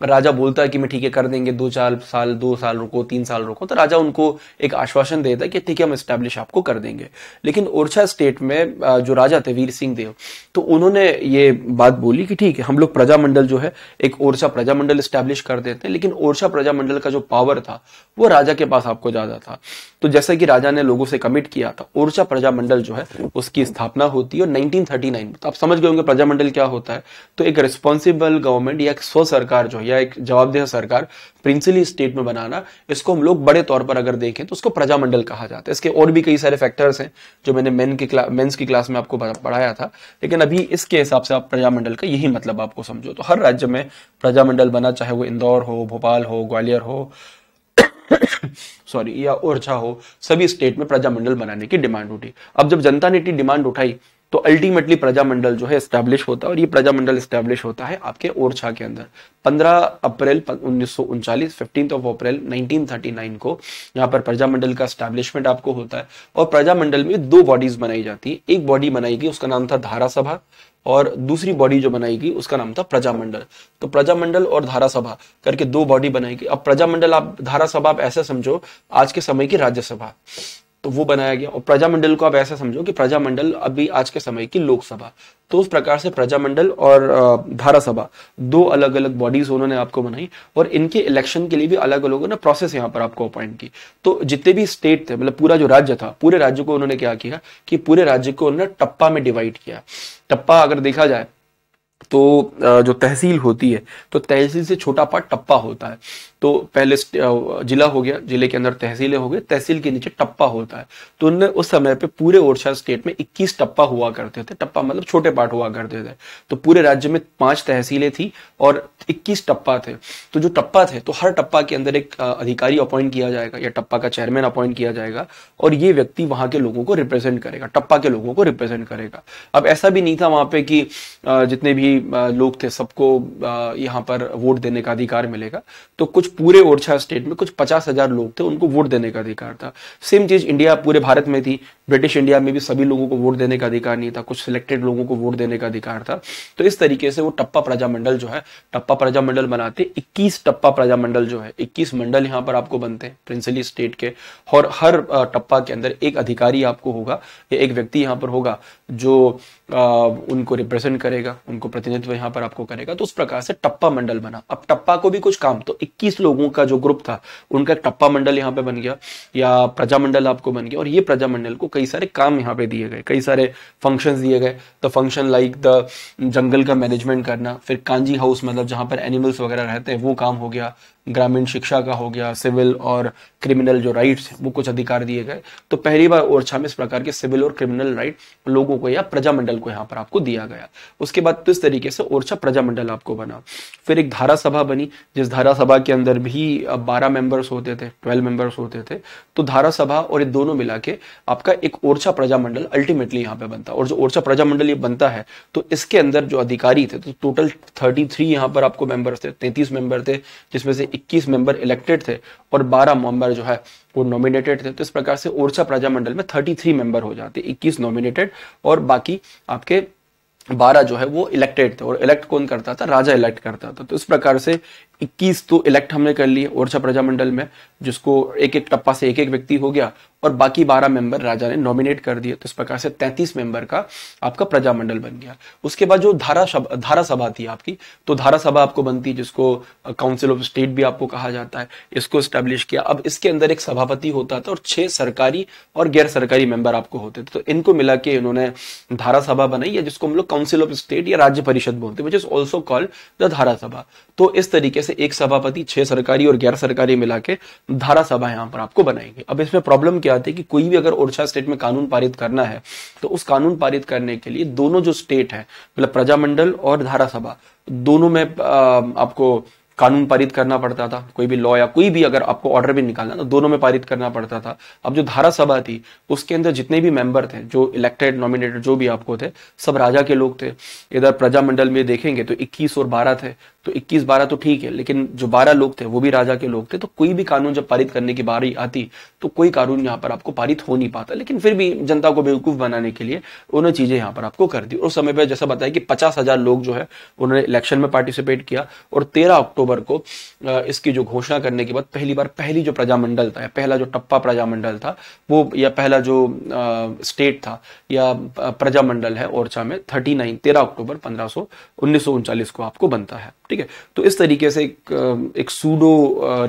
राजा बोलता है कि मैं ठीक है कर देंगे दो चार साल दो साल रुको तीन साल रुको तो राजा उनको एक आश्वासन देता है कि ठीक है हम स्टैब्लिश आपको कर देंगे लेकिन ओरछा स्टेट में जो राजा थे वीर सिंह देव तो उन्होंने ये बात बोली कि ठीक है हम लोग प्रजामंडल जो है एक ओरछा प्रजामंडल स्टैब्लिश कर देते हैं लेकिन ओरछा प्रजामंडल का जो पावर था वो राजा के पास आपको ज्यादा था तो जैसा कि राजा ने लोगों से कमिट किया था तो ओरछा प्रजामंडल जो है उसकी स्थापना होती है और नाइन में तो आप समझ गए होंगे प्रजामंडल क्या होता है तो एक रिस्पॉन्सिबल गवर्नमेंट या एक स्व सरकार जो है या एक जवाबदेह सरकार प्रिंसली स्टेट में बनाना इसको हम लोग बड़े तौर पर अगर देखें तो उसको प्रजामंडल कहा जाता है इसके और भी कई सारे फैक्टर्स हैं जो मैंने मेन की क्ला, मेन्स की क्लास में आपको पढ़ाया था लेकिन अभी इसके हिसाब से आप प्रजामंडल का यही मतलब आपको समझो तो हर राज्य में प्रजामंडल बना चाहे वो इंदौर हो भोपाल हो ग्वालियर हो सॉरी या ओरछा हो सभी स्टेट में प्रजामंडल बनाने की डिमांड उठी अब जब जनता ने इतनी डिमांड उठाई तो अल्टीमेटली प्रजामंडल जो है एस्टैब्लिश होता है और ये प्रजामंडल एस्टैब्लिश होता है आपके ओरछा के अंदर 15 अप्रैल उन्नीस सौ ऑफ अप्रैल 1939 को यहाँ पर प्रजामंडल का एस्टैब्लिशमेंट आपको होता है और प्रजामंडल में दो बॉडीज बनाई जाती है एक बॉडी बनाई गई उसका नाम था धारा सभा और दूसरी बॉडी जो बनाई गई उसका नाम था प्रजामंडल तो प्रजामंडल और धारा सभा करके दो बॉडी बनाई गई अब प्रजामंडल आप धारा सभा आप ऐसा समझो आज के समय की राज्यसभा तो वो बनाया गया और प्रजामंडल को आप ऐसा समझो कि प्रजामंडल अभी आज के समय की लोकसभा तो उस प्रकार से प्रजामंडल और धारा सभा दो अलग अलग बॉडीज उन्होंने आपको बनाई और इनके इलेक्शन के लिए भी अलग अलग ने प्रोसेस यहाँ पर आपको अपॉइंट की तो जितने भी स्टेट थे मतलब पूरा जो राज्य था पूरे राज्य को उन्होंने क्या किया कि पूरे राज्य को उन्होंने टप्पा में डिवाइड किया टप्पा अगर देखा जाए तो जो तहसील होती है तो तहसील से छोटा पार्ट टप्पा होता है तो पहले जिला हो गया जिले के अंदर तहसीलें हो गई तहसील के नीचे टप्पा होता है तो उन उस समय पे पूरे ओरछा स्टेट में 21 टप्पा हुआ करते थे टप्पा मतलब छोटे पार्ट हुआ करते थे तो पूरे राज्य में पांच तहसीलें थी और 21 टप्पा थे तो जो टप्पा थे तो हर टप्पा के अंदर एक अधिकारी अपॉइंट किया जाएगा या टप्पा का चेयरमैन अपॉइंट किया जाएगा और ये व्यक्ति वहां के लोगों को रिप्रेजेंट करेगा टप्पा के लोगों को रिप्रेजेंट करेगा अब ऐसा भी नहीं था वहां पे कि जितने भी लोग थे सबको यहाँ पर वोट देने का अधिकार मिलेगा तो कुछ पूरे ओरछा स्टेट में कुछ पचास हजार लोग थे उनको वोट देने का अधिकार था सेम चीज इंडिया पूरे भारत में थी ब्रिटिश इंडिया में भी सभी लोगों को वोट देने का अधिकार नहीं था कुछ सिलेक्टेड लोगों को वोट देने का अधिकार था तो इस तरीके से वो टप्पा प्रजामंडल जो है टप्पा प्रजामंडल बनाते इक्कीस टप्पा प्रजामंडल जो है इक्कीस मंडल यहाँ पर आपको बनते हैं प्रिंसली स्टेट के और हर टप्पा के अंदर एक अधिकारी आपको होगा या एक व्यक्ति यहाँ पर होगा जो उनको रिप्रेजेंट करेगा उनको प्रतिनिधित्व यहाँ पर आपको करेगा तो उस प्रकार से टप्पा मंडल बना अब टप्पा को भी कुछ काम तो 21 लोगों का जो ग्रुप था उनका टप्पा मंडल यहाँ पे बन गया या प्रजा मंडल आपको बन गया और ये प्रजा मंडल को कई सारे काम यहाँ पे दिए गए कई सारे फंक्शन दिए गए the function like the jungle का मैनेजमेंट करना फिर कांजी हाउस मतलब जहां पर एनिमल्स वगैरह रहते हैं वो काम हो गया ग्रामीण शिक्षा का हो गया सिविल और क्रिमिनल जो राइट्स वो कुछ अधिकार दिए गए तो पहली बार ओरछा में इस प्रकार के सिविल और क्रिमिनल राइट लोगों को या प्रजामंडल को यहाँ पर आपको दिया गया उसके बाद तो इस तरीके से ओरछा प्रजामंडल आपको बना फिर एक धारा सभा बनी जिस धारा सभा के अंदर भी बारह मेंबर्स होते थे ट्वेल्व मेंबर्स होते थे तो धारा सभा और ये दोनों मिला के आपका एक ओरछा प्रजामंडल अल्टीमेटली यहाँ पे बनता और जो ओरछा प्रजामंडल ये बनता है तो इसके अंदर जो अधिकारी थे तो टोटल थर्टी थ्री यहाँ पर आपको मेंबर्स थे तैंतीस मेंबर थे जिसमें से 21 मेंबर इलेक्टेड थे और 12 मेंबर जो है वो नॉमिनेटेड थे तो इस प्रकार से ओरछा प्रजामंडल मंडल में 33 मेंबर हो जाते 21 नॉमिनेटेड और बाकी आपके बारह जो है वो इलेक्टेड थे और इलेक्ट कौन करता था राजा इलेक्ट करता था तो इस प्रकार से 21 तो इलेक्ट हमने कर लिए ओरछा प्रजामंडल में जिसको एक एक टप्पा से एक एक व्यक्ति हो गया और बाकी बारह मेंबर राजा ने नॉमिनेट कर दिए तो इस प्रकार से तैतीस मेंबर का आपका प्रजामंडल बन गया उसके बाद जो धारा धारा सभा थी आपकी तो धारा सभा आपको बनती जिसको काउंसिल ऑफ स्टेट भी आपको कहा जाता है इसको स्टैब्लिश किया अब इसके अंदर एक सभापति होता था और छह सरकारी और गैर सरकारी मेंबर आपको होते थे तो इनको मिला के इन्होंने धारा सभा बनाई या जिसको हम लोग काउंसिल ऑफ स्टेट या राज्य परिषद बोलते हैं which is also called the Dhara Sabha तो इस तरीके से एक सभापति छह सरकारी और गैर सरकारी मिला के धारा सभा यहां पर आपको बनाएंगे अब इसमें प्रॉब्लम क्या क्या हैं कि कोई भी अगर ओडिशा स्टेट में कानून पारित करना है तो उस कानून पारित करने के लिए दोनों जो स्टेट है मतलब प्रजामंडल और धारा सभा दोनों में आपको कानून पारित करना पड़ता था कोई भी लॉ या कोई भी अगर आपको ऑर्डर भी निकालना तो दोनों में पारित करना पड़ता था अब जो धारा सभा थी उसके अंदर जितने भी मेंबर थे जो इलेक्टेड नॉमिनेटेड जो भी आपको थे सब राजा के लोग थे इधर प्रजामंडल में देखेंगे तो 21 और 12 थे तो 21 बारह तो ठीक है लेकिन जो बारह लोग थे वो भी राजा के लोग थे तो कोई भी कानून जब पारित करने की बारी आती तो कोई कानून यहाँ पर आपको पारित हो नहीं पाता लेकिन फिर भी जनता को बेवकूफ बनाने के लिए उन्होंने चीजें यहाँ पर आपको कर दी उस समय पर जैसा बताया कि पचास हजार लोग जो है उन्होंने इलेक्शन में पार्टिसिपेट किया और तेरह अक्टूबर को इसकी जो घोषणा करने के बाद पहली बार पहली जो प्रजामंडल था या पहला जो टप्पा प्रजामंडल था वो या पहला जो स्टेट था या प्रजामंडल है ओरछा में थर्टी नाइन तेरह अक्टूबर पंद्रह सो उन्नीस सौ उनचालीस को आपको बनता है ठीक है तो इस तरीके से एक एक सूडो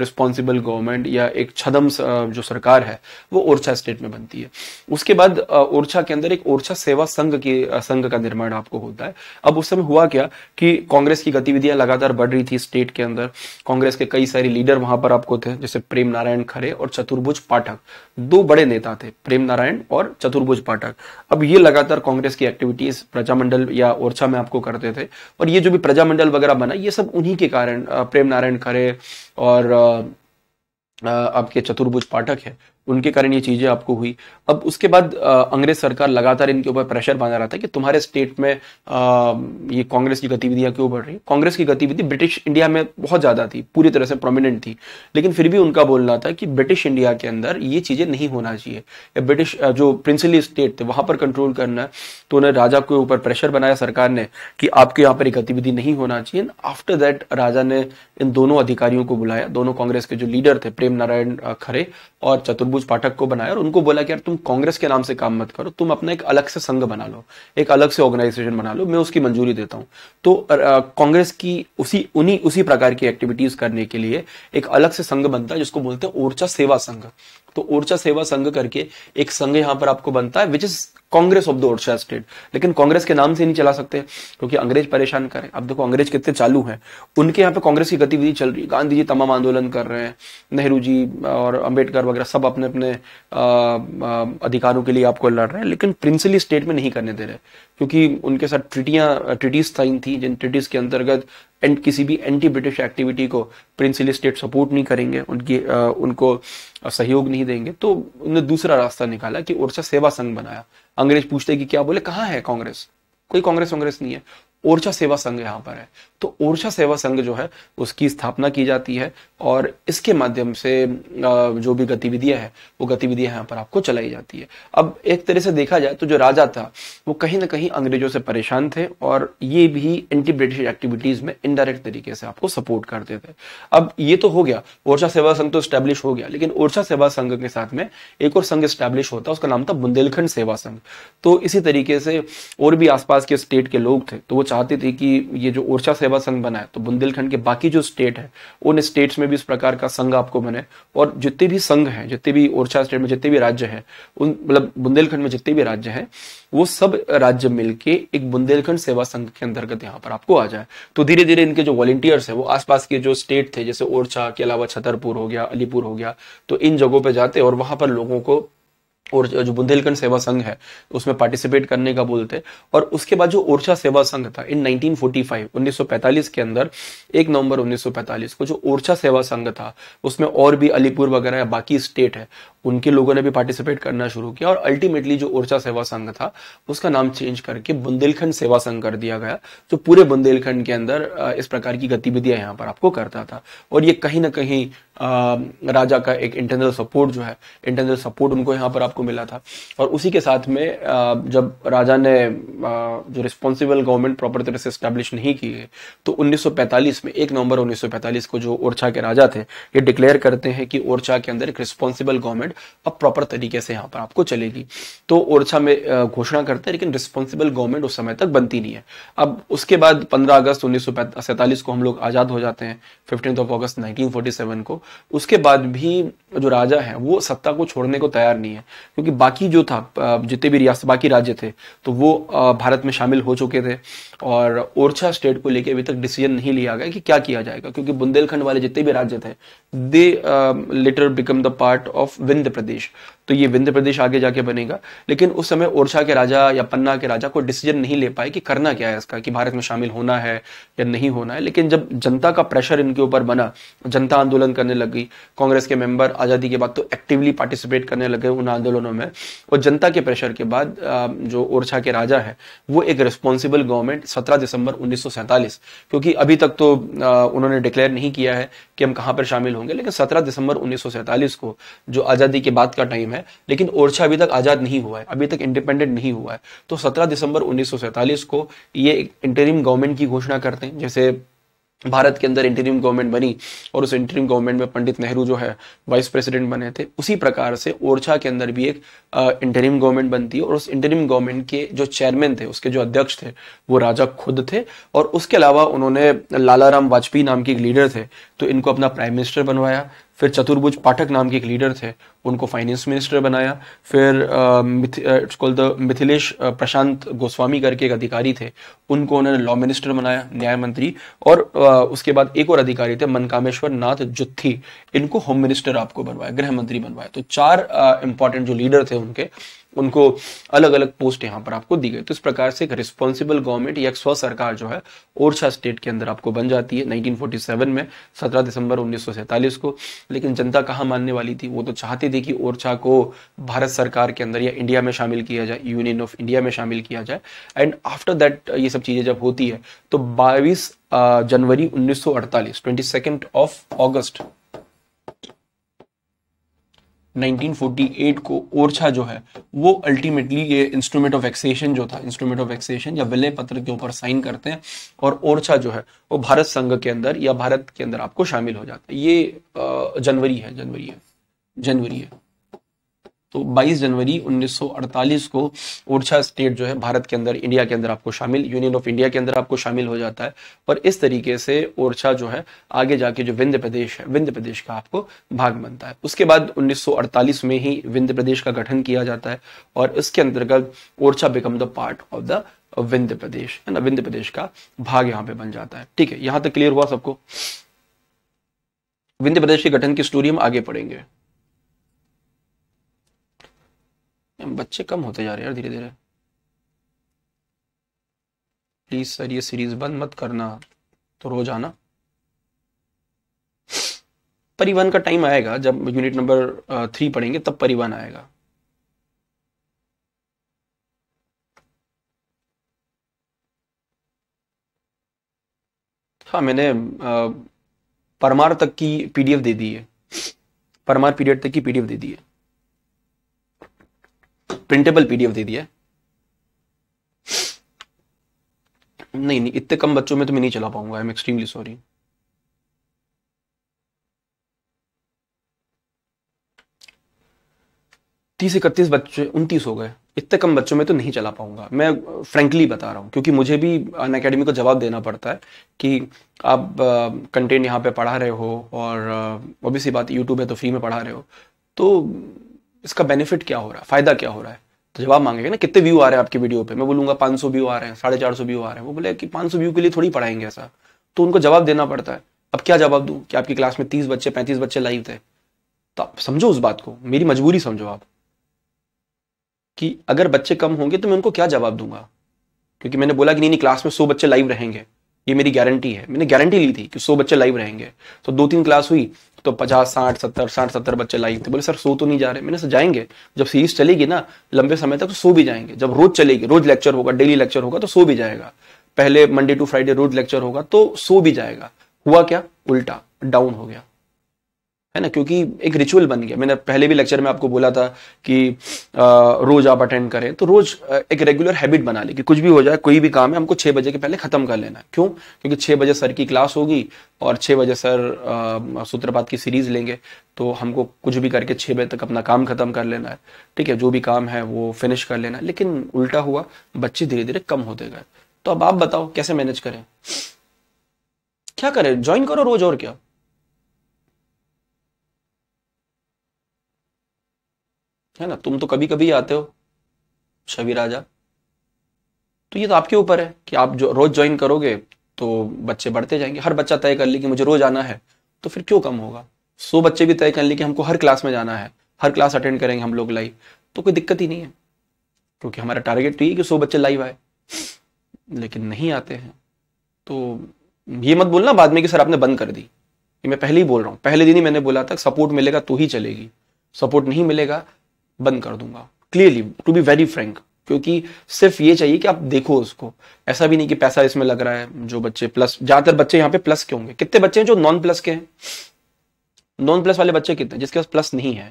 रिस्पॉन्सिबल गवर्नमेंट या एक छदम जो सरकार है वो ओरछा स्टेट में बनती है उसके बाद ओरछा के अंदर एक ओरछा सेवा संघ की संघ का निर्माण आपको होता है अब उस समय हुआ क्या कि कांग्रेस की गतिविधियां लगातार बढ़ रही थी स्टेट के अंदर कांग्रेस के कई सारे लीडर वहां पर आपको थे जैसे प्रेम नारायण खरे और चतुर्भुज पाठक दो बड़े नेता थे प्रेम नारायण और चतुर्भुज पाठक अब ये लगातार कांग्रेस की एक्टिविटीज प्रजामंडल या ओरछा में आपको करते थे और ये जो भी प्रजामंडल वगैरह बना ये सब उन्हीं के कारण प्रेम नारायण खरे और आपके चतुर्भुज पाठक है उनके कारण ये चीज़ें आपको हुई अब उसके बाद अंग्रेज सरकार लगातार इनके ऊपर प्रेशर बना रहा था कि तुम्हारे स्टेट में आ, ये कांग्रेस की गतिविधियां क्यों बढ़ रही कांग्रेस की गतिविधि ब्रिटिश इंडिया में बहुत ज़्यादा थी पूरी तरह से प्रोमिनेंट थी लेकिन फिर भी उनका बोलना था कि ब्रिटिश इंडिया के अंदर ये चीज़ें नहीं होना चाहिए या ब्रिटिश जो प्रिंसली स्टेट थे वहां पर कंट्रोल करना तो उन्हें राजा के ऊपर प्रेशर बनाया सरकार ने कि आपके यहाँ पर गतिविधि नहीं होना चाहिए आफ्टर दैट राजा ने इन दोनों अधिकारियों को बुलाया दोनों कांग्रेस के जो लीडर थे प्रेम नारायण खरे और चतुर्द शंभुज पाठक को बनाया और उनको बोला कि यार तुम कांग्रेस के नाम से काम मत करो तुम अपना एक अलग से संघ बना लो एक अलग से ऑर्गेनाइजेशन बना लो मैं उसकी मंजूरी देता हूं तो कांग्रेस की उसी उन्हीं उसी प्रकार की एक्टिविटीज करने के लिए एक अलग से संघ बनता है जिसको बोलते हैं ओर्चा सेवा संघ तो ओर्चा सेवा संघ करके एक संघ यहां पर आपको बनता है which is Congress of the Odisha state लेकिन कांग्रेस के नाम से नहीं चला सकते क्योंकि अंग्रेज परेशान करें अब देखो अंग्रेज कितने चालू हैं उनके यहाँ पे कांग्रेस की गतिविधि चल रही है गांधी जी तमाम आंदोलन कर रहे हैं नेहरू जी और अंबेडकर वगैरह सब अपने अपने अधिकारों के लिए आपको लड़ रहे हैं लेकिन प्रिंसली स्टेट में नहीं करने दे रहे क्योंकि उनके साथ ट्रिटियां ट्रिटीज साइन थी जिन ट्रिटीज के अंतर्गत एंड किसी भी एंटी ब्रिटिश एक्टिविटी को प्रिंसली स्टेट सपोर्ट नहीं करेंगे उनकी उनको सहयोग नहीं देंगे तो उन्होंने दूसरा रास्ता निकाला कि ओरछा सेवा संघ बनाया अंग्रेज पूछते कि क्या बोले कहां है कांग्रेस कोई कांग्रेस वांग्रेस नहीं है ओरछा सेवा संघ यहाँ पर है तो ओरछा सेवा संघ जो है उसकी स्थापना की जाती है और इसके माध्यम से जो भी गतिविधियां हैं वो गतिविधियां यहाँ पर आपको चलाई जाती है अब एक तरह से देखा जाए तो जो राजा था वो कहीं ना कहीं अंग्रेजों से परेशान थे और ये भी एंटी ब्रिटिश एक्टिविटीज में इनडायरेक्ट तरीके से आपको सपोर्ट करते थे अब ये तो हो गया ओरछा सेवा संघ तो स्टैब्लिश हो गया लेकिन ओरछा सेवा संघ के साथ में एक और संघ स्टैब्लिश होता उसका नाम था बुंदेलखंड सेवा संघ तो इसी तरीके से और भी आसपास के स्टेट के लोग थे तो वो चाहती थी कि ये जो ओरछा सेवा संघ बनाए तो बुंदेलखंड के बाकी जो स्टेट है उन स्टेट्स में भी इस प्रकार का संघ आपको बने और जितने भी संघ हैं जितने भी ओरछा स्टेट में जितने भी राज्य हैं उन मतलब बुंदेलखंड में जितने भी राज्य हैं वो सब राज्य मिलके एक बुंदेलखंड सेवा संघ के अंतर्गत यहाँ पर आपको आ जाए तो धीरे धीरे इनके जो वॉलेंटियर्स है वो आसपास के जो स्टेट थे जैसे ओरछा के अलावा छतरपुर हो गया अलीपुर हो गया तो इन जगहों पर जाते और वहां पर लोगों को और जो बुंदेलखंड सेवा संघ है तो उसमें पार्टिसिपेट करने का बोलते हैं और उसके बाद जो ओरछा सेवा संघ था इन 1945 1945 के अंदर एक नवंबर 1945 को जो ओरछा सेवा संघ था उसमें और भी अलीपुर वगैरह या बाकी स्टेट है उनके लोगों ने भी पार्टिसिपेट करना शुरू किया और अल्टीमेटली जो ओरछा सेवा संघ था उसका नाम चेंज करके बुंदेलखंड सेवा संघ कर दिया गया जो पूरे बुंदेलखंड के अंदर इस प्रकार की गतिविधियां यहाँ पर आपको करता था और ये कहीं ना कहीं राजा का एक इंटरनल सपोर्ट जो है इंटरनल सपोर्ट उनको यहाँ पर आप आपको मिला था और उसी के साथ में जब राजा ने जो रिस्पॉन्सिबल गवर्नमेंट प्रॉपर तरह से स्टैब्लिश नहीं की है तो 1945 में एक नवंबर 1945 को जो ओरछा के राजा थे ये डिक्लेयर करते हैं कि ओरछा के अंदर एक रिस्पॉन्सिबल गवर्नमेंट अब प्रॉपर तरीके से यहाँ पर आपको चलेगी तो ओरछा में घोषणा करते हैं लेकिन रिस्पॉन्सिबल गवर्नमेंट उस समय तक बनती नहीं है अब उसके बाद पंद्रह अगस्त उन्नीस को हम लोग आज़ाद हो जाते हैं फिफ्टीन ऑफ अगस्त नाइनटीन को उसके बाद भी जो राजा है वो सत्ता को छोड़ने को तैयार नहीं है क्योंकि बाकी जो था जितने भी रियासत बाकी राज्य थे तो वो भारत में शामिल हो चुके थे और ओरछा स्टेट को लेकर अभी तक डिसीजन नहीं लिया गया कि क्या किया जाएगा क्योंकि बुंदेलखंड वाले जितने भी राज्य थे they later become the part of Vindhya Pradesh तो ये विंध्य प्रदेश आगे जाके बनेगा लेकिन उस समय ओरछा के राजा या पन्ना के राजा कोई डिसीजन नहीं ले पाए कि करना क्या है इसका कि भारत में शामिल होना है या नहीं होना है लेकिन जब जनता का प्रेशर इनके ऊपर बना जनता आंदोलन करने लग गई कांग्रेस के मेंबर आज़ादी के बाद तो एक्टिवली पार्टिसिपेट करने लगे उन आंदोलनों में और जनता के प्रेशर के बाद जो ओरछा के राजा है वो एक रिस्पॉन्सिबल गवर्नमेंट सत्रह दिसंबर उन्नीस क्योंकि अभी तक तो उन्होंने डिक्लेयर नहीं किया है कि हम कहाँ पर शामिल होंगे लेकिन सत्रह दिसंबर उन्नीस को जो आज़ादी के बाद का टाइम है लेकिन ओरछा अभी तक आज़ाद नहीं हुआ है अभी तक इंडिपेंडेंट नहीं हुआ है तो सत्रह दिसंबर उन्नीस को ये इंटरिम गवर्नमेंट की घोषणा करते हैं जैसे भारत के अंदर इंटरिम गवर्नमेंट बनी और उस इंटरिम गवर्नमेंट में पंडित नेहरू जो है वाइस प्रेसिडेंट बने थे उसी प्रकार से ओरछा के अंदर भी एक इंटरिम गवर्नमेंट बनती है और उस इंटरिम गवर्नमेंट के जो चेयरमैन थे उसके जो अध्यक्ष थे वो राजा खुद थे और उसके अलावा उन्होंने लाला राम वाजपेयी नाम के एक लीडर थे तो इनको अपना प्राइम मिनिस्टर बनवाया फिर चतुर्भुज पाठक नाम के एक लीडर थे उनको फाइनेंस मिनिस्टर बनाया फिर कॉल्ड द मिथिलेश प्रशांत गोस्वामी करके एक अधिकारी थे उनको उन्होंने लॉ मिनिस्टर बनाया न्याय मंत्री और आ, उसके बाद एक और अधिकारी थे मनकामेश्वर नाथ जुत्थी इनको होम मिनिस्टर आपको बनवाया गृह मंत्री बनवाया तो चार इंपॉर्टेंट जो लीडर थे उनके उनको अलग अलग पोस्ट यहाँ पर आपको दी गई तो इस प्रकार से एक रिस्पॉन्सिबल गवर्नमेंट या स्व सरकार जो है ओरछा स्टेट के अंदर आपको बन जाती है 1947 में 17 दिसंबर उन्नीस को लेकिन जनता कहाँ मानने वाली थी वो तो चाहती थी कि ओरछा को भारत सरकार के अंदर या इंडिया में शामिल किया जाए यूनियन ऑफ इंडिया में शामिल किया जाए एंड आफ्टर दैट ये सब चीज़ें जब होती है तो बाईस जनवरी उन्नीस सौ ऑफ ऑगस्ट 1948 को ओरछा जो है वो अल्टीमेटली ये इंस्ट्रूमेंट ऑफ एक्सेशन जो था इंस्ट्रूमेंट ऑफ एक्सेशन या विलय पत्र के ऊपर साइन करते हैं और ओरछा जो है वो भारत संघ के अंदर या भारत के अंदर आपको शामिल हो जाता है ये जनवरी है जनवरी है जनवरी है तो 22 जनवरी 1948 को ओरछा स्टेट जो है भारत के अंदर इंडिया के अंदर आपको शामिल यूनियन ऑफ इंडिया के अंदर आपको शामिल हो जाता है पर इस तरीके से ओरछा जो है आगे जाके जो विंध्य प्रदेश है विंध्य प्रदेश का आपको भाग बनता है उसके बाद 1948 में ही विंध्य प्रदेश का गठन किया जाता है और इसके अंतर्गत Orchha become the part of the Vindhya Pradesh है ना विंध्य प्रदेश का भाग यहाँ पे बन जाता है ठीक है यहां तक क्लियर हुआ सबको विंध्य प्रदेश के गठन की स्टोरी हम आगे पढ़ेंगे बच्चे कम होते जा रहे यार धीरे धीरे प्लीज सर ये सीरीज बंद मत करना तो रोज आना परिवहन का टाइम आएगा जब यूनिट नंबर थ्री पढ़ेंगे तब परिवहन आएगा हाँ मैंने परमार तक की पीडीएफ दे दी है परमार पीरियड तक की पीडीएफ दे दी है प्रिंटेबल पीडीएफ दे दिया नहीं नहीं इतने कम बच्चों में तो मैं नहीं चला पाऊंगा आई एम एक्सट्रीमली सॉरी तीस इकतीस बच्चे उनतीस हो गए इतने कम बच्चों में तो नहीं चला पाऊंगा मैं फ्रेंकली बता रहा हूँ क्योंकि मुझे भी अन अकेडमी को जवाब देना पड़ता है कि आप कंटेंट यहाँ पे पढ़ा रहे हो और ऑब्वियसली बात यूट्यूब है तो फ्री में पढ़ा रहे हो तो इसका बेनिफिट क्या हो रहा है फायदा क्या हो रहा है तो जवाब मांगेगा ना कितने व्यू आ रहे हैं आपकी वीडियो पे मैं बोलूंगा 500 व्यू आ रहे हैं साढ़े चार सौ व्यू आ रहे हैं वो बोले कि 500 व्यू के लिए थोड़ी पढ़ाएंगे ऐसा तो उनको जवाब देना पड़ता है अब क्या जवाब दूँ कि आपकी क्लास में तीस बच्चे पैंतीस बच्चे लाइव थे तो आप समझो उस बात को मेरी मजबूरी समझो आप कि अगर बच्चे कम होंगे तो मैं उनको क्या जवाब दूंगा क्योंकि मैंने बोला कि नहीं नहीं क्लास में सौ बच्चे लाइव रहेंगे ये मेरी गारंटी है मैंने गारंटी ली थी कि सौ बच्चे लाइव रहेंगे तो दो तीन क्लास हुई तो पचास साठ सत्तर साठ सत्तर बच्चे लाए थे बोले सर सो तो नहीं जा रहे मैंने सर जाएंगे जब सीरीज चलेगी ना लंबे समय तक तो सो भी जाएंगे जब रोज चलेगी रोज लेक्चर होगा डेली लेक्चर होगा तो सो भी जाएगा पहले मंडे टू फ्राइडे रोज लेक्चर होगा तो सो भी जाएगा हुआ क्या उल्टा डाउन हो गया है ना क्योंकि एक रिचुअल बन गया मैंने पहले भी लेक्चर में आपको बोला था कि आ, रोज आप अटेंड करें तो रोज एक रेगुलर हैबिट बना ले कि कुछ भी हो जाए कोई भी काम है हमको छह बजे के पहले ख़त्म कर लेना क्यों क्योंकि छह बजे सर की क्लास होगी और छह बजे सर सूत्रपात की सीरीज़ लेंगे तो हमको कुछ भी करके छह बजे तक अपना काम ख़त्म कर लेना है ठीक है जो भी काम है वो फिनिश कर लेना है लेकिन उल्टा हुआ बच्चे धीरे धीरे कम होते गए तो अब आप बताओ कैसे मैनेज करें क्या करें ज्वाइन करो रोज और क्या है ना तुम तो कभी कभी आते हो छवि राजा तो ये तो आपके ऊपर है कि आप जो रोज ज्वाइन करोगे तो बच्चे बढ़ते जाएंगे हर बच्चा तय कर ले कि मुझे रोज आना है तो फिर क्यों कम होगा सो बच्चे भी तय कर ले कि हमको हर क्लास में जाना है हर क्लास अटेंड करेंगे हम लोग लाइव तो कोई दिक्कत ही नहीं है क्योंकि हमारा टारगेट तो ये कि सो बच्चे लाइव आए लेकिन नहीं आते हैं तो ये मत बोलना बाद में कि सर आपने बंद कर दी ये मैं पहले ही बोल रहा हूँ पहले दिन ही मैंने बोला था सपोर्ट मिलेगा तो ही चलेगी सपोर्ट नहीं मिलेगा बंद कर दूंगा clearly to be very frank क्योंकि सिर्फ ये चाहिए कि आप देखो उसको ऐसा भी नहीं कि पैसा इसमें लग रहा है जो बच्चे प्लस ज्यादातर बच्चे यहाँ पे प्लस के होंगे कितने बच्चे हैं जो नॉन प्लस के हैं नॉन प्लस वाले बच्चे कितने जिसके पास प्लस नहीं है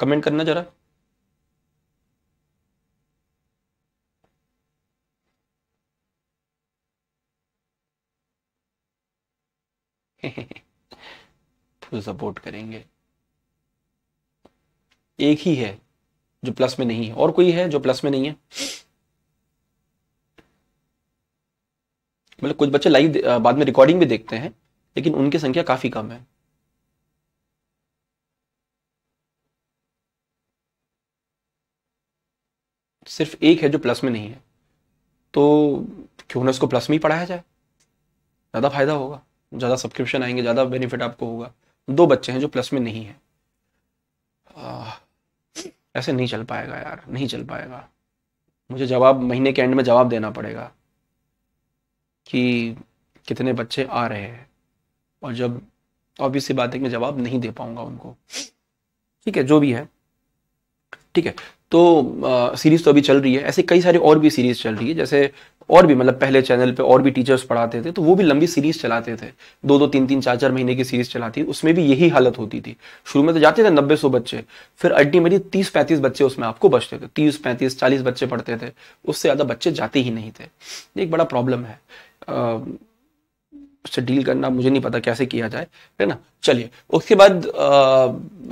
कमेंट करना जरा उसको सपोर्ट करेंगे एक ही है जो प्लस में नहीं है और कोई है जो प्लस में नहीं है मतलब कुछ बच्चे लाइव बाद में रिकॉर्डिंग भी देखते हैं लेकिन उनकी संख्या काफी कम है सिर्फ एक है जो प्लस में नहीं है तो क्यों ना उसको प्लस में ही पढ़ाया जाए ज़्यादा फायदा होगा ज़्यादा सब्सक्रिप्शन आएंगे ज़्यादा बेनिफिट आपको होगा दो बच्चे हैं जो प्लस में नहीं है आ, ऐसे नहीं चल पाएगा यार नहीं चल पाएगा मुझे जवाब महीने के एंड में जवाब देना पड़ेगा कि कितने बच्चे आ रहे हैं और जब ऑब्वियस सी बात है कि मैं जवाब नहीं दे पाऊंगा उनको ठीक है जो भी है ठीक है तो सीरीज़ तो अभी चल रही है ऐसे कई सारी और भी सीरीज़ चल रही है जैसे और भी मतलब पहले चैनल पे और भी टीचर्स पढ़ाते थे तो वो भी लंबी सीरीज चलाते थे दो दो तीन तीन चार चार महीने की सीरीज चलाती उसमें भी यही हालत होती थी शुरू में तो जाते थे नब्बे सौ बच्चे फिर अल्टीमेटली तीस पैंतीस बच्चे उसमें आपको बचते थे तीस पैंतीस चालीस बच्चे पढ़ते थे उससे ज़्यादा बच्चे जाते ही नहीं थे एक बड़ा प्रॉब्लम है उससे डील करना मुझे नहीं पता कैसे किया जाए है ना चलिए उसके बाद आ,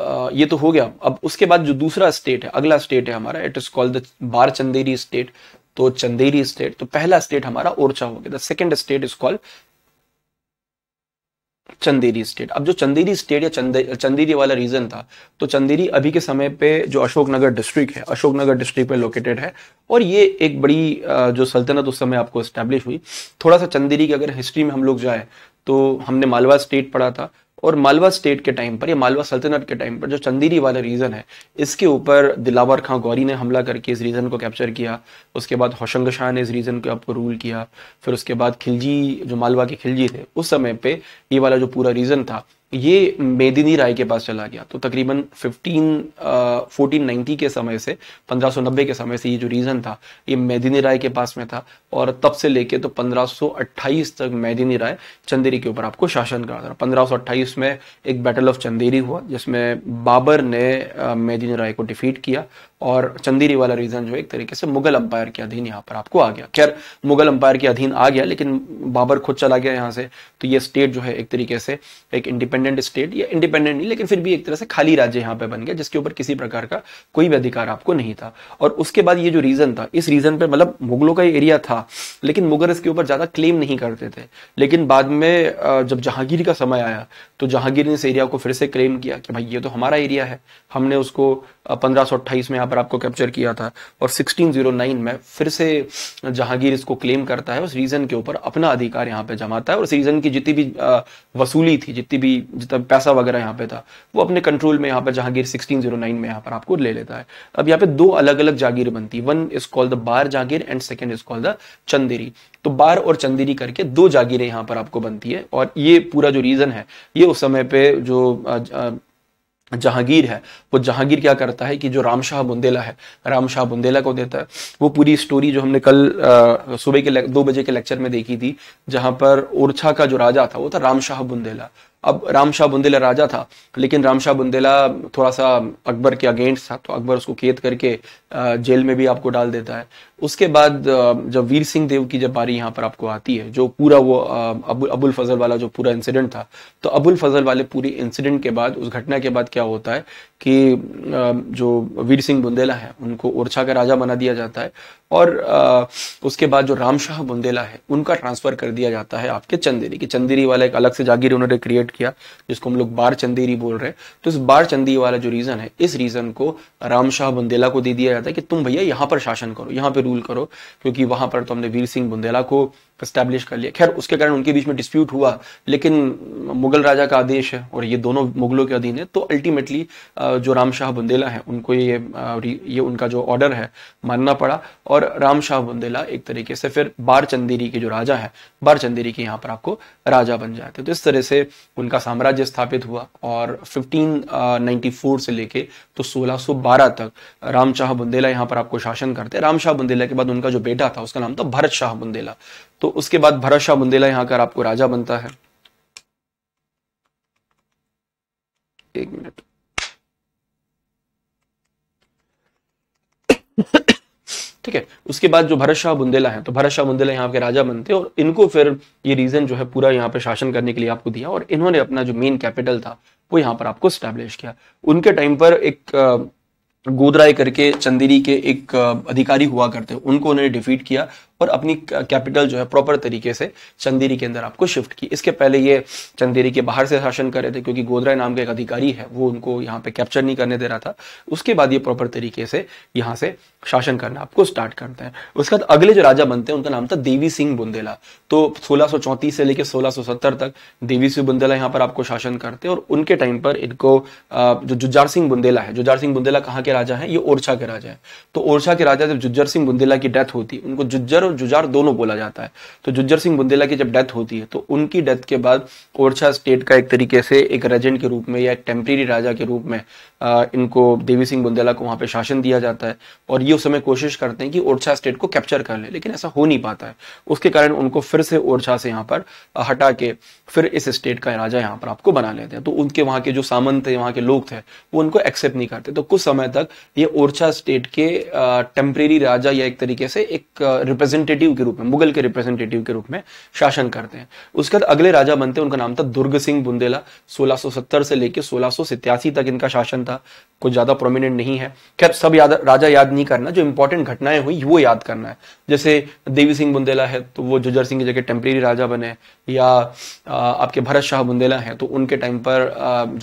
आ, ये तो हो गया अब उसके बाद जो दूसरा स्टेट है अगला स्टेट है हमारा it is called the Bar Chanderi state तो चंदेरी स्टेट तो पहला स्टेट हमारा ओरछा हो गया second state is called Chanderi state अब जो चंदेरी स्टेट या चंदे चंदेरी वाला रीजन था तो चंदेरी अभी के समय पे जो अशोकनगर डिस्ट्रिक्ट है अशोकनगर डिस्ट्रिक्ट में लोकेटेड है और ये एक बड़ी जो सल्तनत उस समय आपको स्टैब्लिश हुई थोड़ा सा चंदेरी की अगर हिस्ट्री में हम लोग जाए तो हमने मालवा स्टेट पढ़ा था और मालवा स्टेट के टाइम पर या मालवा सल्तनत के टाइम पर जो चंदेरी वाला रीजन है इसके ऊपर दिलावर खां गौरी ने हमला करके इस रीजन को कैप्चर किया उसके बाद होशंग शाह ने इस रीजन को आपको रूल किया फिर उसके बाद खिलजी जो मालवा के खिलजी थे उस समय पे ये वाला जो पूरा रीजन था ये मेदिनी राय के पास चला गया तो तकरीबन 15 1490 नाइन्टी के समय से 1590 के समय से ये जो रीजन था ये मेदिनी राय के पास में था और तब से लेके तो 1528 तक मेदिनी राय चंदेरी के ऊपर आपको शासन कर रहा था 1528 में एक बैटल ऑफ चंदेरी हुआ जिसमें बाबर ने uh, मेदिनी राय को डिफीट किया और चंदेरी वाला रीजन जो एक तरीके से मुगल अंपायर के अधीन यहाँ पर आपको आ गया खैर मुगल अंपायर के अधीन आ गया लेकिन बाबर खुद चला गया यहाँ से तो ये स्टेट जो है एक तरीके से एक इंडिपेंडेंट स्टेट या इंडिपेंडेंट नहीं लेकिन फिर भी एक तरह से खाली राज्य यहाँ पे बन गया जिसके ऊपर किसी प्रकार का कोई भी अधिकार आपको नहीं था और उसके बाद ये जो रीजन था इस रीजन पर मतलब मुगलों का एरिया था लेकिन मुगल इसके ऊपर ज्यादा क्लेम नहीं करते थे लेकिन बाद में जब जहांगीर का समय आया तो जहांगीर ने इस एरिया को फिर से क्लेम किया कि भाई ये तो हमारा एरिया है हमने उसको पंद्रह में आप पर आपको कैप्चर किया था और 1609 में फिर से जहांगीर इसको क्लेम करता है उस रीजन के ऊपर अपना अधिकार यहाँ पे जमाता है और उस रीजन की जितनी भी वसूली थी जितनी भी जितना पैसा वगैरह यहाँ पे था वो अपने कंट्रोल में यहाँ पर जहांगीर सिक्सटीन oh में यहाँ पर आपको ले लेता है अब यहाँ पे दो अलग अलग जागीर बनती one is called the Bar जागीर and second is called the Chanderi तो बार और चंदेरी करके दो जागीरें यहाँ पर आपको बनती है और ये पूरा जो रीजन है ये उस समय पे जो जहांगीर है वो जहांगीर क्या करता है कि जो राम शाह बुंदेला है राम शाह बुंदेला को देता है वो पूरी स्टोरी जो हमने कल सुबह के दो बजे के लेक्चर में देखी थी जहां पर ओरछा का जो राजा था वो था राम शाह बुंदेला अब राम शाह बुंदेला राजा था लेकिन राम शाह बुंदेला थोड़ा सा अकबर के अगेंस्ट था तो अकबर उसको कैद करके जेल में भी आपको डाल देता है उसके बाद जब वीर सिंह देव की जब बारी यहाँ पर आपको आती है जो पूरा वो अबुल अबुल फजल वाला जो पूरा इंसिडेंट था तो अबुल फजल वाले पूरे इंसिडेंट के बाद उस घटना के बाद क्या होता है कि जो वीर सिंह बुंदेला है उनको ओरछा का राजा बना दिया जाता है और आ, उसके बाद जो राम शाह बुंदेला है उनका ट्रांसफर कर दिया जाता है आपके चंदेरी की चंदेरी वाला एक अलग से जागीर उन्होंने क्रिएट किया जिसको हम लोग बार चंदेरी बोल रहे हैं तो इस बार चंदी वाला जो रीजन है इस रीजन को राम शाह बुंदेला को दे दिया जाता है कि तुम भैया यहाँ पर शासन करो यहाँ पर रूल करो क्योंकि वहां पर तो हमने वीर सिंह बुंदेला को स्टैब्लिश कर लिया खैर उसके कारण उनके बीच में डिस्प्यूट हुआ लेकिन मुगल राजा का आदेश है और ये दोनों मुगलों के अधीन है तो अल्टीमेटली जो राम शाह बुंदेला है उनको ये ये उनका जो ऑर्डर है मानना पड़ा और राम शाह बुंदेला एक तरीके से फिर बार चंदेरी के जो राजा है बार चंदेरी के यहाँ पर आपको राजा बन जाते तो इस तरह से उनका साम्राज्य स्थापित हुआ और फिफ्टीन से लेके तो सोलह तक राम शाह बुंदेला यहाँ पर आपको शासन करते राम शाह बुंदेला के बाद उनका जो बेटा था उसका नाम था भरत शाह बुंदेला तो उसके बाद भरत शाह बुंदेला यहां कर आपको राजा बनता है एक मिनट ठीक है उसके बाद जो भरत शाह बुंदेला है तो भरत शाह बुंदेला यहाँ के राजा बनते और इनको फिर ये रीजन जो है पूरा यहाँ पे शासन करने के लिए आपको दिया और इन्होंने अपना जो मेन कैपिटल था वो यहाँ पर आपको स्टैब्लिश किया उनके टाइम पर एक गोदराय करके चंदेरी के एक अधिकारी हुआ करते उनको उन्होंने डिफीट किया और अपनी कैपिटल जो है प्रॉपर तरीके से चंदेरी के अंदर आपको शिफ्ट की इसके पहले ये चंदेरी के बाहर से शासन कर रहे थे क्योंकि गोदराय नाम का एक अधिकारी है वो उनको यहाँ पे कैप्चर नहीं करने दे रहा था उसके बाद ये प्रॉपर तरीके से यहाँ से शासन करना आपको स्टार्ट करते हैं उसके बाद अगले जो राजा बनते हैं उनका नाम था देवी सिंह बुंदेला तो सोलह से लेकर सोलह तक देवी सिंह बुंदेला यहाँ पर आपको शासन करते हैं और उनके टाइम पर इनको जो जुजार सिंह बुंदेला है जुजार सिंह बुंदेला कहाँ के राजा है ये ओरछा के राजा है तो ओरछा के राजा जब जुज्जर सिंह बुंदेला की डेथ होती उनको जुज्जर और जुजार दोनों बोला जाता है तो जुज्जर सिंह बुंदेला की जब डेथ होती है तो उनकी डेथ के बाद ओरछा स्टेट का एक तरीके से एक रेजेंट के रूप में या एक टेम्प्रेरी राजा के रूप में आ, इनको देवी सिंह बुंदेला को वहां पे शासन दिया जाता है और ये उस समय कोशिश करते हैं कि ओरछा स्टेट को कैप्चर कर ले लेकिन ऐसा हो नहीं पाता है उसके कारण उनको फिर से ओरछा से यहाँ पर हटा के फिर इस स्टेट का राजा यहाँ पर आपको बना लेते हैं तो उनके वहाँ के जो सामंत थे वहाँ के लोग थे वो उनको एक्सेप्ट नहीं करते तो कुछ समय तक ये ओरछा स्टेट के टेम्परेरी राजा या एक तरीके से एक रिप्रेजेंट रिप्रेजेंटेटिव के रूप में मुगल के रिप्रेजेंटेटिव के रूप में शासन करते हैं उसके बाद अगले राजा बनते हैं उनका नाम था दुर्ग सिंह बुंदेला 1670 से लेकर सोलह तक इनका शासन था कुछ ज्यादा प्रोमिनेंट नहीं है खैर सब याद राजा याद नहीं करना जो इंपॉर्टेंट घटनाएं हुई वो याद करना है जैसे देवी सिंह बुंदेला है तो वो जुजर सिंह की जगह टेम्परेरी राजा बने या आपके भरत शाह बुंदेला है तो उनके टाइम पर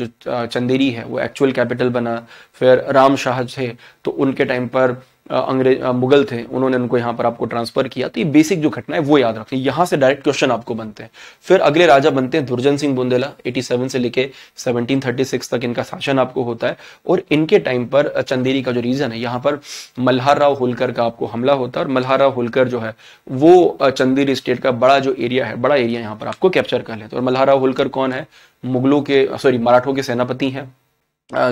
जो चंदेरी है वो एक्चुअल कैपिटल बना फिर राम शाह थे तो उनके टाइम पर अंग्रेज मुगल थे उन्होंने उनको यहाँ पर आपको ट्रांसफर किया तो ये बेसिक जो घटना है वो याद रखनी यहाँ से डायरेक्ट क्वेश्चन आपको बनते हैं फिर अगले राजा बनते हैं दुर्जन सिंह बुंदेला 87 से लेके 1736 तक इनका शासन आपको होता है और इनके टाइम पर चंदेरी का जो रीजन है यहाँ पर मल्हार राव होलकर का आपको हमला होता है और मल्हार राव होलकर जो है वो चंदेरी स्टेट का बड़ा जो एरिया है बड़ा एरिया यहाँ पर आपको कैप्चर कर लेते और मल्हार राव होलकर कौन है मुगलों के सॉरी मराठों के सेनापति हैं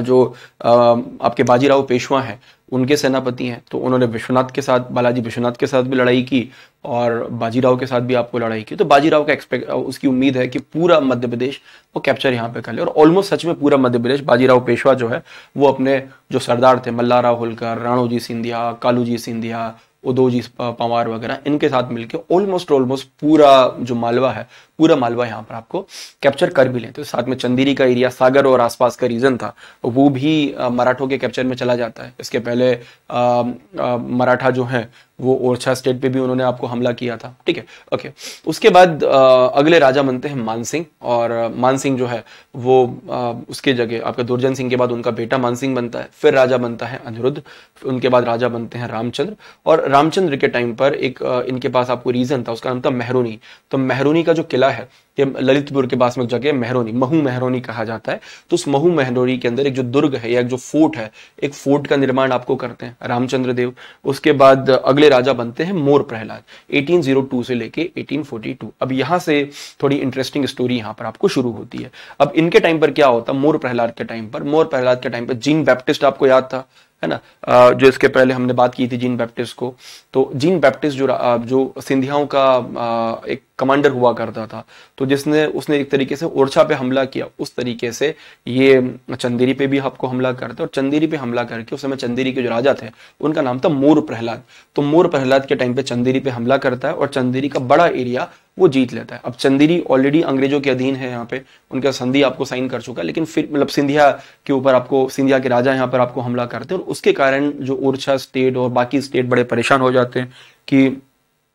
जो आपके बाजीराव पेशवा हैं उनके सेनापति हैं तो उन्होंने विश्वनाथ के साथ बालाजी विश्वनाथ के साथ भी लड़ाई की और बाजीराव के साथ भी आपको लड़ाई की तो बाजीराव का एक्सपेक्ट उसकी उम्मीद है कि पूरा मध्य प्रदेश वो कैप्चर यहाँ पे कर ले और ऑलमोस्ट सच में पूरा मध्य प्रदेश बाजीराव पेशवा जो है वो अपने जो सरदार थे मल्लाराव होलकर राणोजी सिंधिया कालूजी सिंधिया उदोजी पवार वगैरह इनके साथ मिलकर ऑलमोस्ट ऑलमोस्ट पूरा जो मालवा है पूरा मालवा यहाँ पर आपको कैप्चर कर भी लें तो साथ में चंदेरी का एरिया सागर और आसपास का रीजन था वो भी मराठों के कैप्चर में चला जाता है इसके पहले मराठा जो है वो ओरछा स्टेट पे भी उन्होंने आपको हमला किया था ठीक है ओके उसके बाद आ, अगले राजा बनते हैं मानसिंह और मानसिंह जो है वो आ, उसके जगह आपका दुर्जन सिंह के बाद उनका बेटा मानसिंह बनता है फिर राजा बनता है अनिरुद्ध उनके बाद राजा बनते हैं रामचंद्र और रामचंद्र के टाइम पर एक आ, इनके पास आपको रीजन था उसका नाम था मेहरूनी तो मेहरूनी का जो किला किला है ये ललितपुर के पास में जगह मेहरोनी महू मेहरोनी कहा जाता है तो उस महू मेहरोनी के अंदर एक जो दुर्ग है या एक जो फोर्ट है एक फोर्ट का निर्माण आपको करते हैं रामचंद्र देव उसके बाद अगले राजा बनते हैं मोर प्रहलाद 1802 से लेके 1842 अब यहां से थोड़ी इंटरेस्टिंग स्टोरी यहां पर आपको शुरू होती है अब इनके टाइम पर क्या होता मोर प्रहलाद के टाइम पर मोर प्रहलाद के टाइम पर जीन बैप्टिस्ट आपको याद था है ना जो इसके पहले हमने बात की थी जीन बैप्टिस्ट को तो जीन बैप्टिस्ट जो जो सिंधियाओं का एक कमांडर हुआ करता था तो जिसने उसने एक तरीके से ओरछा पे हमला किया उस तरीके से ये चंदेरी पे भी आपको हमला करते और चंदेरी पे हमला करके उस समय चंदेरी के जो राजा थे उनका नाम था मोर प्रहलाद तो मोर प्रहलाद के टाइम पे चंदेरी पे हमला करता है और चंदेरी का बड़ा एरिया वो जीत लेता है अब चंदेरी ऑलरेडी अंग्रेजों के अधीन है यहाँ पे उनका संधि आपको साइन कर चुका है लेकिन फिर मतलब सिंधिया के ऊपर आपको सिंधिया के राजा यहाँ पर आपको हमला करते हैं और उसके कारण जो ओरछा स्टेट और बाकी स्टेट बड़े परेशान हो जाते हैं कि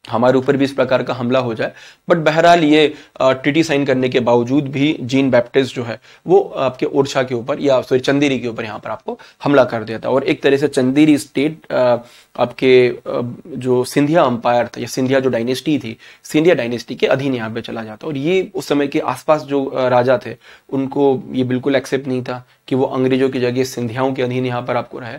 हमारे ऊपर भी इस प्रकार का हमला हो जाए बट बहरहाल ये ट्रिटी साइन करने के बावजूद भी जीन बैप्टिस्ट जो है वो आपके ओरछा के ऊपर या सॉरी चंदेरी के ऊपर यहाँ पर आपको हमला कर देता और एक तरह से चंदेरी स्टेट आपके जो सिंधिया अंपायर था या सिंधिया जो डायनेस्टी थी सिंधिया डायनेस्टी के अधीन यहाँ पे चला जाता और ये उस समय के आसपास जो राजा थे उनको ये बिल्कुल एक्सेप्ट नहीं था कि वो अंग्रेजों की जगह सिंधियाओं के अधीन यहाँ पर आपको रहे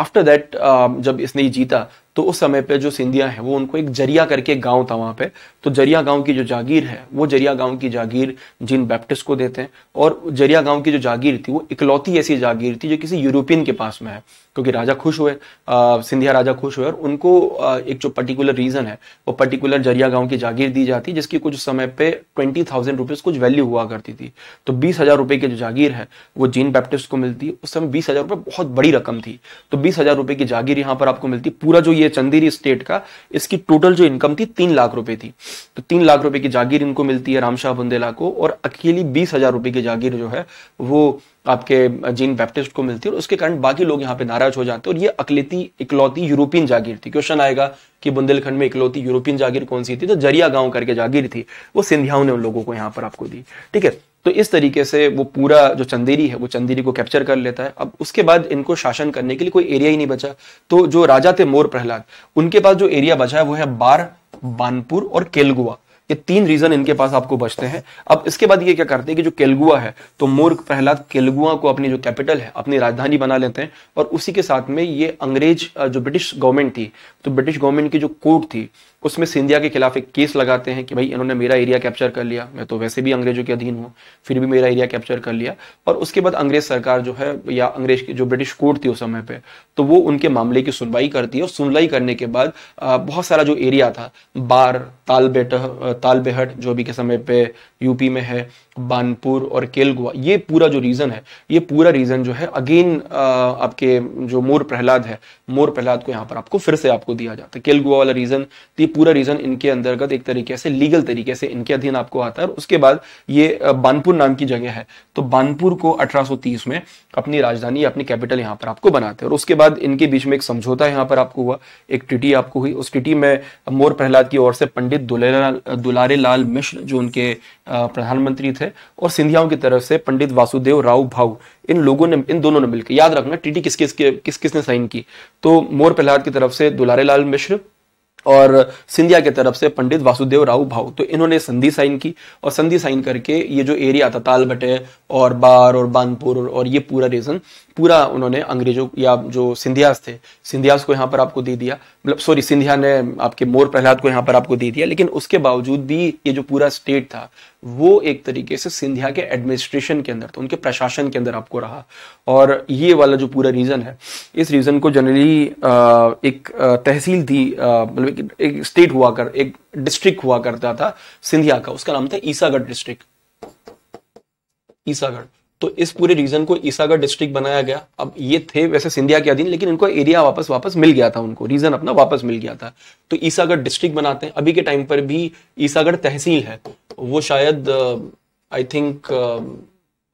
आफ्टर दैट um, जब इसने जीता तो उस समय पे जो सिंधिया है वो उनको एक जरिया करके गांव था वहां पे तो जरिया गांव की जो जागीर है वो जरिया गांव की जागीर जिन बैप्टिस्ट को देते हैं और जरिया गांव की जो जागीर थी वो इकलौती ऐसी जागीर थी जो किसी यूरोपियन के पास में है क्योंकि राजा खुश हुए सिंधिया राजा खुश हुए और उनको एक जो पर्टिकुलर रीज़न है वो पर्टिकुलर जरिया गांव की जागीर दी जाती जिसकी कुछ समय पे ट्वेंटी थाउजेंड रुपीज़ कुछ वैल्यू हुआ करती थी तो बीस हज़ार रुपए की जो जागीर है वो जीन बैप्टिस्ट को मिलती उस समय बीस हज़ार रुपये बहुत बड़ी रकम थी तो बीस हज़ार रुपए की जागीर यहाँ पर आपको मिलती पूरा जो ये चंदेरी स्टेट का इसकी टोटल जो इनकम थी तीन लाख रुपए थी तो तीन लाख रुपए की जागीर इनको मिलती है रामशाह बुंदेला को और अकेली बीस हज़ार रुपए की जागीर जो है वो आपके जीन बैप्टिस्ट को मिलती है और उसके कारण बाकी लोग यहाँ पे नाराज हो जाते हैं और ये अकलेती इकलौती यूरोपियन जागीर थी क्वेश्चन आएगा कि बुंदेलखंड में इकलौती यूरोपियन जागीर कौन सी थी तो जरिया गांव करके जागीर थी वो सिंधियाओं ने उन लोगों को यहाँ पर आपको दी ठीक है तो इस तरीके से वो पूरा जो चंदेरी है वो चंदेरी को कैप्चर कर लेता है अब उसके बाद इनको शासन करने के लिए कोई एरिया ही नहीं बचा तो जो राजा थे मोर प्रहलाद उनके पास जो एरिया बचा है वो है बार बानपुर और केलगुआ ये तीन रीजन इनके पास आपको बचते हैं अब इसके बाद ये क्या करते हैं कि जो केलगुआ है तो मोर्ग प्रहलाद केलगुआ को अपनी जो कैपिटल है अपनी राजधानी बना लेते हैं और उसी के साथ में ये अंग्रेज जो ब्रिटिश गवर्नमेंट थी तो ब्रिटिश गवर्नमेंट की जो कोर्ट थी उसमें सिंधिया के खिलाफ एक केस लगाते हैं कि भाई इन्होंने मेरा एरिया कैप्चर कर लिया मैं तो वैसे भी अंग्रेजों के अधीन हूँ फिर भी मेरा एरिया कैप्चर कर लिया और उसके बाद अंग्रेज सरकार जो है या अंग्रेज की जो ब्रिटिश कोर्ट थी उस समय पे तो वो उनके मामले की सुनवाई करती है और सुनवाई करने के बाद बहुत सारा जो एरिया था बार तालबेट तालबेहट जो अभी के समय पे यूपी में है बानपुर और केलगुआ ये पूरा जो रीजन है ये पूरा रीजन जो है अगेन आपके जो मोर प्रहलाद है मोर प्रहलाद को यहाँ पर आपको फिर से आपको दिया जाता है केलगुआ वाला रीजन पूरा रीजन इनके अंतर्गत एक तरीके से लीगल तरीके से इनके अधीन आपको आता है और उसके बाद ये बानपुर नाम की जगह है तो बानपुर को 1830 में अपनी राजधानी अपनी कैपिटल यहां पर आपको बनाते हैं और उसके बाद इनके बीच में एक समझौता यहां पर आपको हुआ एक टिटी आपको हुई उस टिटी में मोर प्रहलाद की ओर से पंडित दुलारे लाल मिश्र जो उनके प्रधानमंत्री थे और सिंधियाओं की तरफ से पंडित वासुदेव राव भाव इन लोगों ने इन दोनों ने मिलकर याद रखना टीटी किस किस किस किसने साइन की तो मोर प्रहलाद की तरफ से दुलारे लाल मिश्र और सिंधिया के तरफ से पंडित वासुदेव राव भाव तो इन्होंने संधि साइन की और संधि साइन करके ये जो एरिया था तालबटे और बार और बानपुर और ये पूरा रीजन पूरा उन्होंने अंग्रेजों या जो सिंधियास थे सिंधियास को यहाँ पर आपको दे दिया मतलब सॉरी सिंधिया ने आपके मोर प्रहलाद को यहाँ पर आपको दे दिया लेकिन उसके बावजूद भी ये जो पूरा स्टेट था वो एक तरीके से सिंधिया के एडमिनिस्ट्रेशन के अंदर था उनके प्रशासन के अंदर आपको रहा और ये वाला जो पूरा रीज़न है इस रीज़न को जनरली एक तहसील थी मतलब एक स्टेट हुआ कर एक डिस्ट्रिक्ट हुआ करता था सिंधिया का उसका नाम था ईसागढ़ डिस्ट्रिक्ट ईसागढ़ तो इस पूरे रीजन को ईसागढ़ डिस्ट्रिक्ट बनाया गया अब ये थे वैसे सिंधिया के अधीन लेकिन इनको एरिया वापस वापस मिल गया था उनको रीजन अपना वापस मिल गया था तो ईसागढ़ डिस्ट्रिक्ट बनाते हैं अभी के टाइम पर भी ईसागढ़ तहसील है वो शायद I uh, think uh,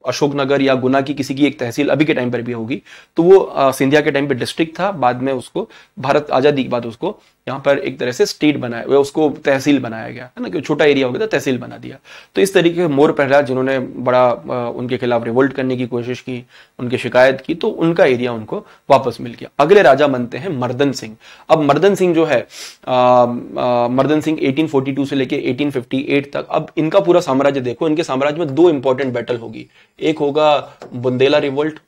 Ashoknagar या गुना की किसी की एक तहसील अभी के टाइम पर भी होगी तो वो uh, सिंधिया के टाइम पर डिस्ट्रिक्ट था बाद में उसको भारत आजादी के बाद उसको यहाँ पर एक तरह से स्टेट बनाया उसको तहसील बनाया गया है ना कि छोटा एरिया हो गया था तो तहसील बना दिया तो इस तरीके से मोर प्रहलाद जिन्होंने बड़ा उनके खिलाफ रिवोल्ट करने की कोशिश की उनकी शिकायत की तो उनका एरिया उनको वापस मिल गया अगले राजा बनते हैं मर्दन सिंह अब मर्दन सिंह जो है मर्दन सिंह एटीन से लेकर एटीन तक अब इनका पूरा साम्राज्य देखो इनके साम्राज्य में दो इंपॉर्टेंट बैटल होगी एक होगा बुंदेला रिवोल्ट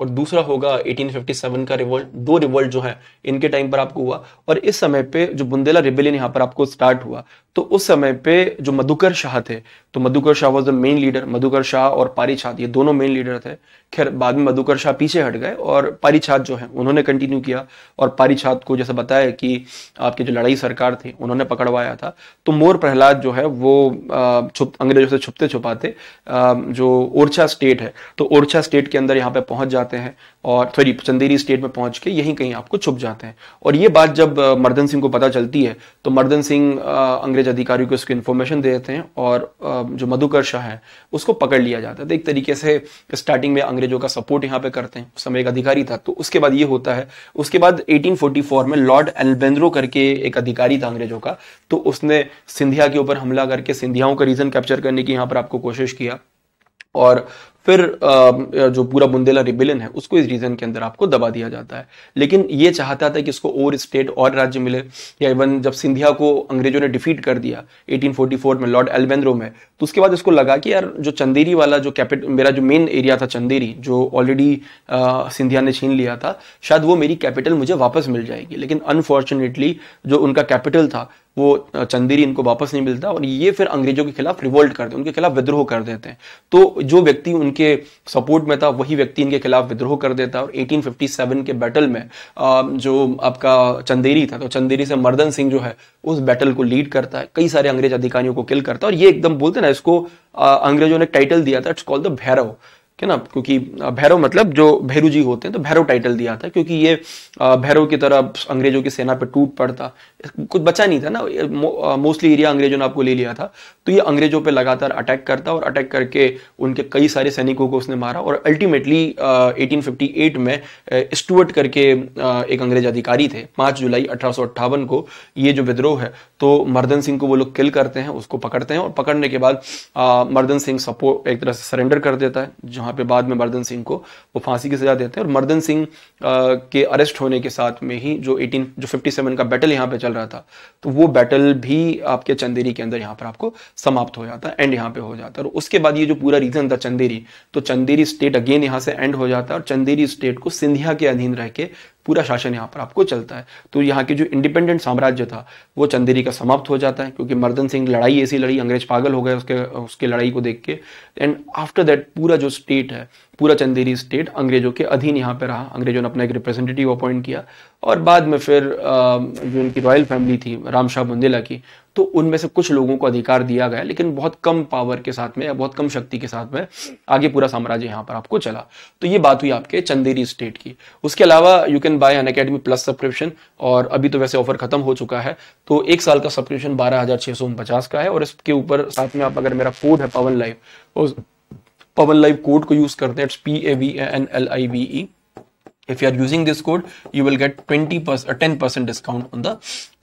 और दूसरा होगा 1857 का रिवोल्ट दो रिवोल्ट जो है इनके टाइम पर आपको हुआ और इस समय पे जो बुंदेला रिबेलियन यहाँ पर आपको स्टार्ट हुआ तो उस समय पे जो मधुकर शाह थे तो Madhukar Shah was the main leader Madhukar Shah और पारिछात ये दोनों मेन लीडर थे खैर बाद में मधुकर शाह पीछे हट गए और पारिछात जो है उन्होंने कंटिन्यू किया और पारिछात को जैसे बताया कि आपकी जो लड़ाई सरकार थी उन्होंने पकड़वाया था तो मोर प्रहलाद जो है वो छुप अंग्रेजों से छुपते छुपाते जो ओरछा स्टेट है तो ओरछा स्टेट के अंदर यहाँ पे पहुंच जाते हैं और सॉरी चंदेरी स्टेट में पहुंच के यहीं कहीं आपको छुप जाते हैं और ये बात जब मर्दन सिंह को पता चलती है तो मर्दन सिंह अंग्रेज अधिकारियों को इसकी इन्फॉर्मेशन दे देते हैं और जो मधुकर शाह है उसको पकड़ लिया जाता है तो एक तरीके से स्टार्टिंग में अंग्रेजों का सपोर्ट यहाँ पे करते हैं उस समय एक अधिकारी था तो उसके बाद ये होता है उसके बाद एटीन में लॉर्ड एल्बेंद्रो करके एक अधिकारी था अंग्रेजों का तो उसने सिंधिया के ऊपर हमला करके सिंधियाओं का रीजन कैप्चर करने की यहाँ पर आपको कोशिश किया और फिर जो पूरा बुंदेला रिबिलियन है उसको इस रीजन के अंदर आपको दबा दिया जाता है लेकिन ये चाहता था कि इसको और स्टेट और राज्य मिले या इवन जब सिंधिया को अंग्रेजों ने डिफीट कर दिया 1844 में लॉर्ड एलबेंद्रो में तो उसके बाद इसको लगा कि यार जो चंदेरी वाला जो कैपिटल मेरा जो मेन एरिया था चंदेरी जो ऑलरेडी सिंधिया ने छीन लिया था शायद वो मेरी कैपिटल मुझे वापस मिल जाएगी लेकिन अनफॉर्चुनेटली जो उनका कैपिटल था वो चंदेरी इनको वापस नहीं मिलता और ये फिर अंग्रेजों के खिलाफ रिवोल्ट करते उनके खिलाफ विद्रोह कर देते हैं तो जो व्यक्ति उन इनके सपोर्ट में था वही व्यक्ति इनके खिलाफ विद्रोह कर देता और 1857 के बैटल में जो आपका चंदेरी था तो चंदेरी से मर्दन सिंह जो है उस बैटल को लीड करता है कई सारे अंग्रेज अधिकारियों को किल करता है और ये एकदम बोलते ना इसको अंग्रेजों ने टाइटल दिया था इट्स कॉल्ड द भैरव है ना क्योंकि भैरव मतलब जो भैरू जी होते हैं तो भैरव टाइटल दिया था क्योंकि ये भैरव की तरह अंग्रेजों की सेना पर टूट पड़ता कुछ बचा नहीं था ना मोस्टली एरिया अंग्रेजों ने आपको ले लिया था तो ये अंग्रेजों पे लगातार अटैक करता और अटैक करके उनके कई सारे सैनिकों को उसने मारा और अल्टीमेटली एटीन में स्टूअर्ट करके एक अंग्रेज अधिकारी थे पांच जुलाई अठारह को ये जो विद्रोह है तो मर्दन सिंह को वो लोग किल करते हैं उसको पकड़ते हैं और पकड़ने के बाद मर्दन सिंह सपोर्ट एक तरह से सरेंडर कर देता है जहाँ पे बाद में मर्दन सिंह को वो फांसी की सज़ा देते हैं और मर्दन सिंह के अरेस्ट होने के साथ में ही जो 18 जो 57 का बैटल यहाँ पे चल रहा था तो वो बैटल भी आपके चंदेरी के अंदर यहाँ पर आपको समाप्त हो जाता है एंड यहाँ पे हो जाता है और उसके बाद ये जो पूरा रीजन था चंदेरी तो चंदेरी स्टेट अगेन यहाँ से एंड हो जाता है और चंदेरी स्टेट को सिंधिया के अधीन रह के पूरा शासन यहाँ पर आपको चलता है तो यहाँ के जो इंडिपेंडेंट साम्राज्य था वो चंदेरी का समाप्त हो जाता है क्योंकि मर्दन सिंह लड़ाई ऐसी लड़ी अंग्रेज पागल हो गए उसके उसके लड़ाई को देख के एंड आफ्टर दैट पूरा जो स्टेट है पूरा चंदेरी स्टेट अंग्रेजों के अधीन यहाँ पर रहा अंग्रेजों ने अपना एक रिप्रेजेंटेटिव अपॉइंट किया और बाद में फिर जो इनकी रॉयल फैमिली थी राम शाह बुंदेला की तो उनमें से कुछ लोगों को अधिकार दिया गया लेकिन बहुत कम पावर के साथ में या बहुत कम शक्ति के साथ में आगे पूरा साम्राज्य यहाँ पर आपको चला तो ये बात हुई आपके चंदेरी स्टेट की उसके अलावा you can buy Unacademy plus subscription और अभी तो वैसे ऑफर खत्म हो चुका है तो एक साल का सब्सक्रिप्शन बारह का है और इसके ऊपर साथ में आप अगर मेरा कोड है Pawan live Pawan live code को यूज करते हैं it's P A V N L I V E if you are using this code you will get 20 percent ten percent discount on the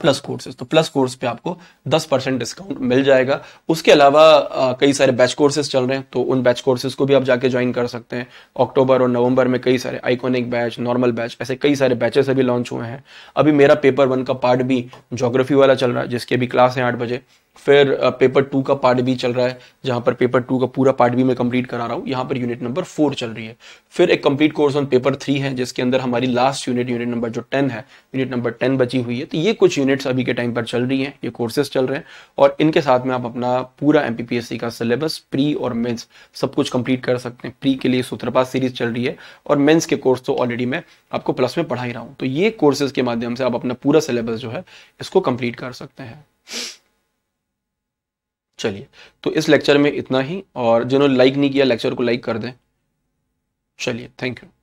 plus courses तो plus course पे आपको 10 percent discount मिल जाएगा उसके अलावा uh, कई सारे batch courses चल रहे हैं तो उन बैच कोर्सेज को भी आप जाके ज्वाइन कर सकते हैं अक्टूबर और नवंबर में कई सारे आइकॉनिक बैच नॉर्मल बैच ऐसे कई सारे बैचेस अभी लॉन्च हुए हैं अभी मेरा पेपर वन का पार्ट भी जोग्राफी वाला चल रहा है जिसके भी क्लास है आठ बजे फिर पेपर टू का पार्ट भी चल रहा है जहां पर पेपर टू का पूरा पार्ट भी मैं कंप्लीट करा रहा हूँ यहाँ पर यूनिट नंबर फोर चल रही है फिर एक complete course on paper three है जिसके अंदर हमारी लास्ट यूनिट यूनिट नंबर जो टेन है यूनिट नंबर टेन बची हुई है तो ये कुछ यूनिट्स अभी के टाइम पर चल रही है ये कोर्सेज चल रहे हैं और इनके साथ में आप अपना पूरा एम का सिलेबस प्री और मेन्स सब कुछ कंप्लीट कर सकते हैं प्री के लिए सूत्रपात सीरीज चल रही है और मेन्स के कोर्स तो ऑलरेडी मैं आपको प्लस में पढ़ा ही रहा हूँ तो ये कोर्सेज के माध्यम से आप अपना पूरा सिलेबस जो है इसको कंप्लीट कर सकते हैं चलिए तो इस लेक्चर में इतना ही और जिन्होंने लाइक नहीं किया लेक्चर को लाइक कर दें चलिए थैंक यू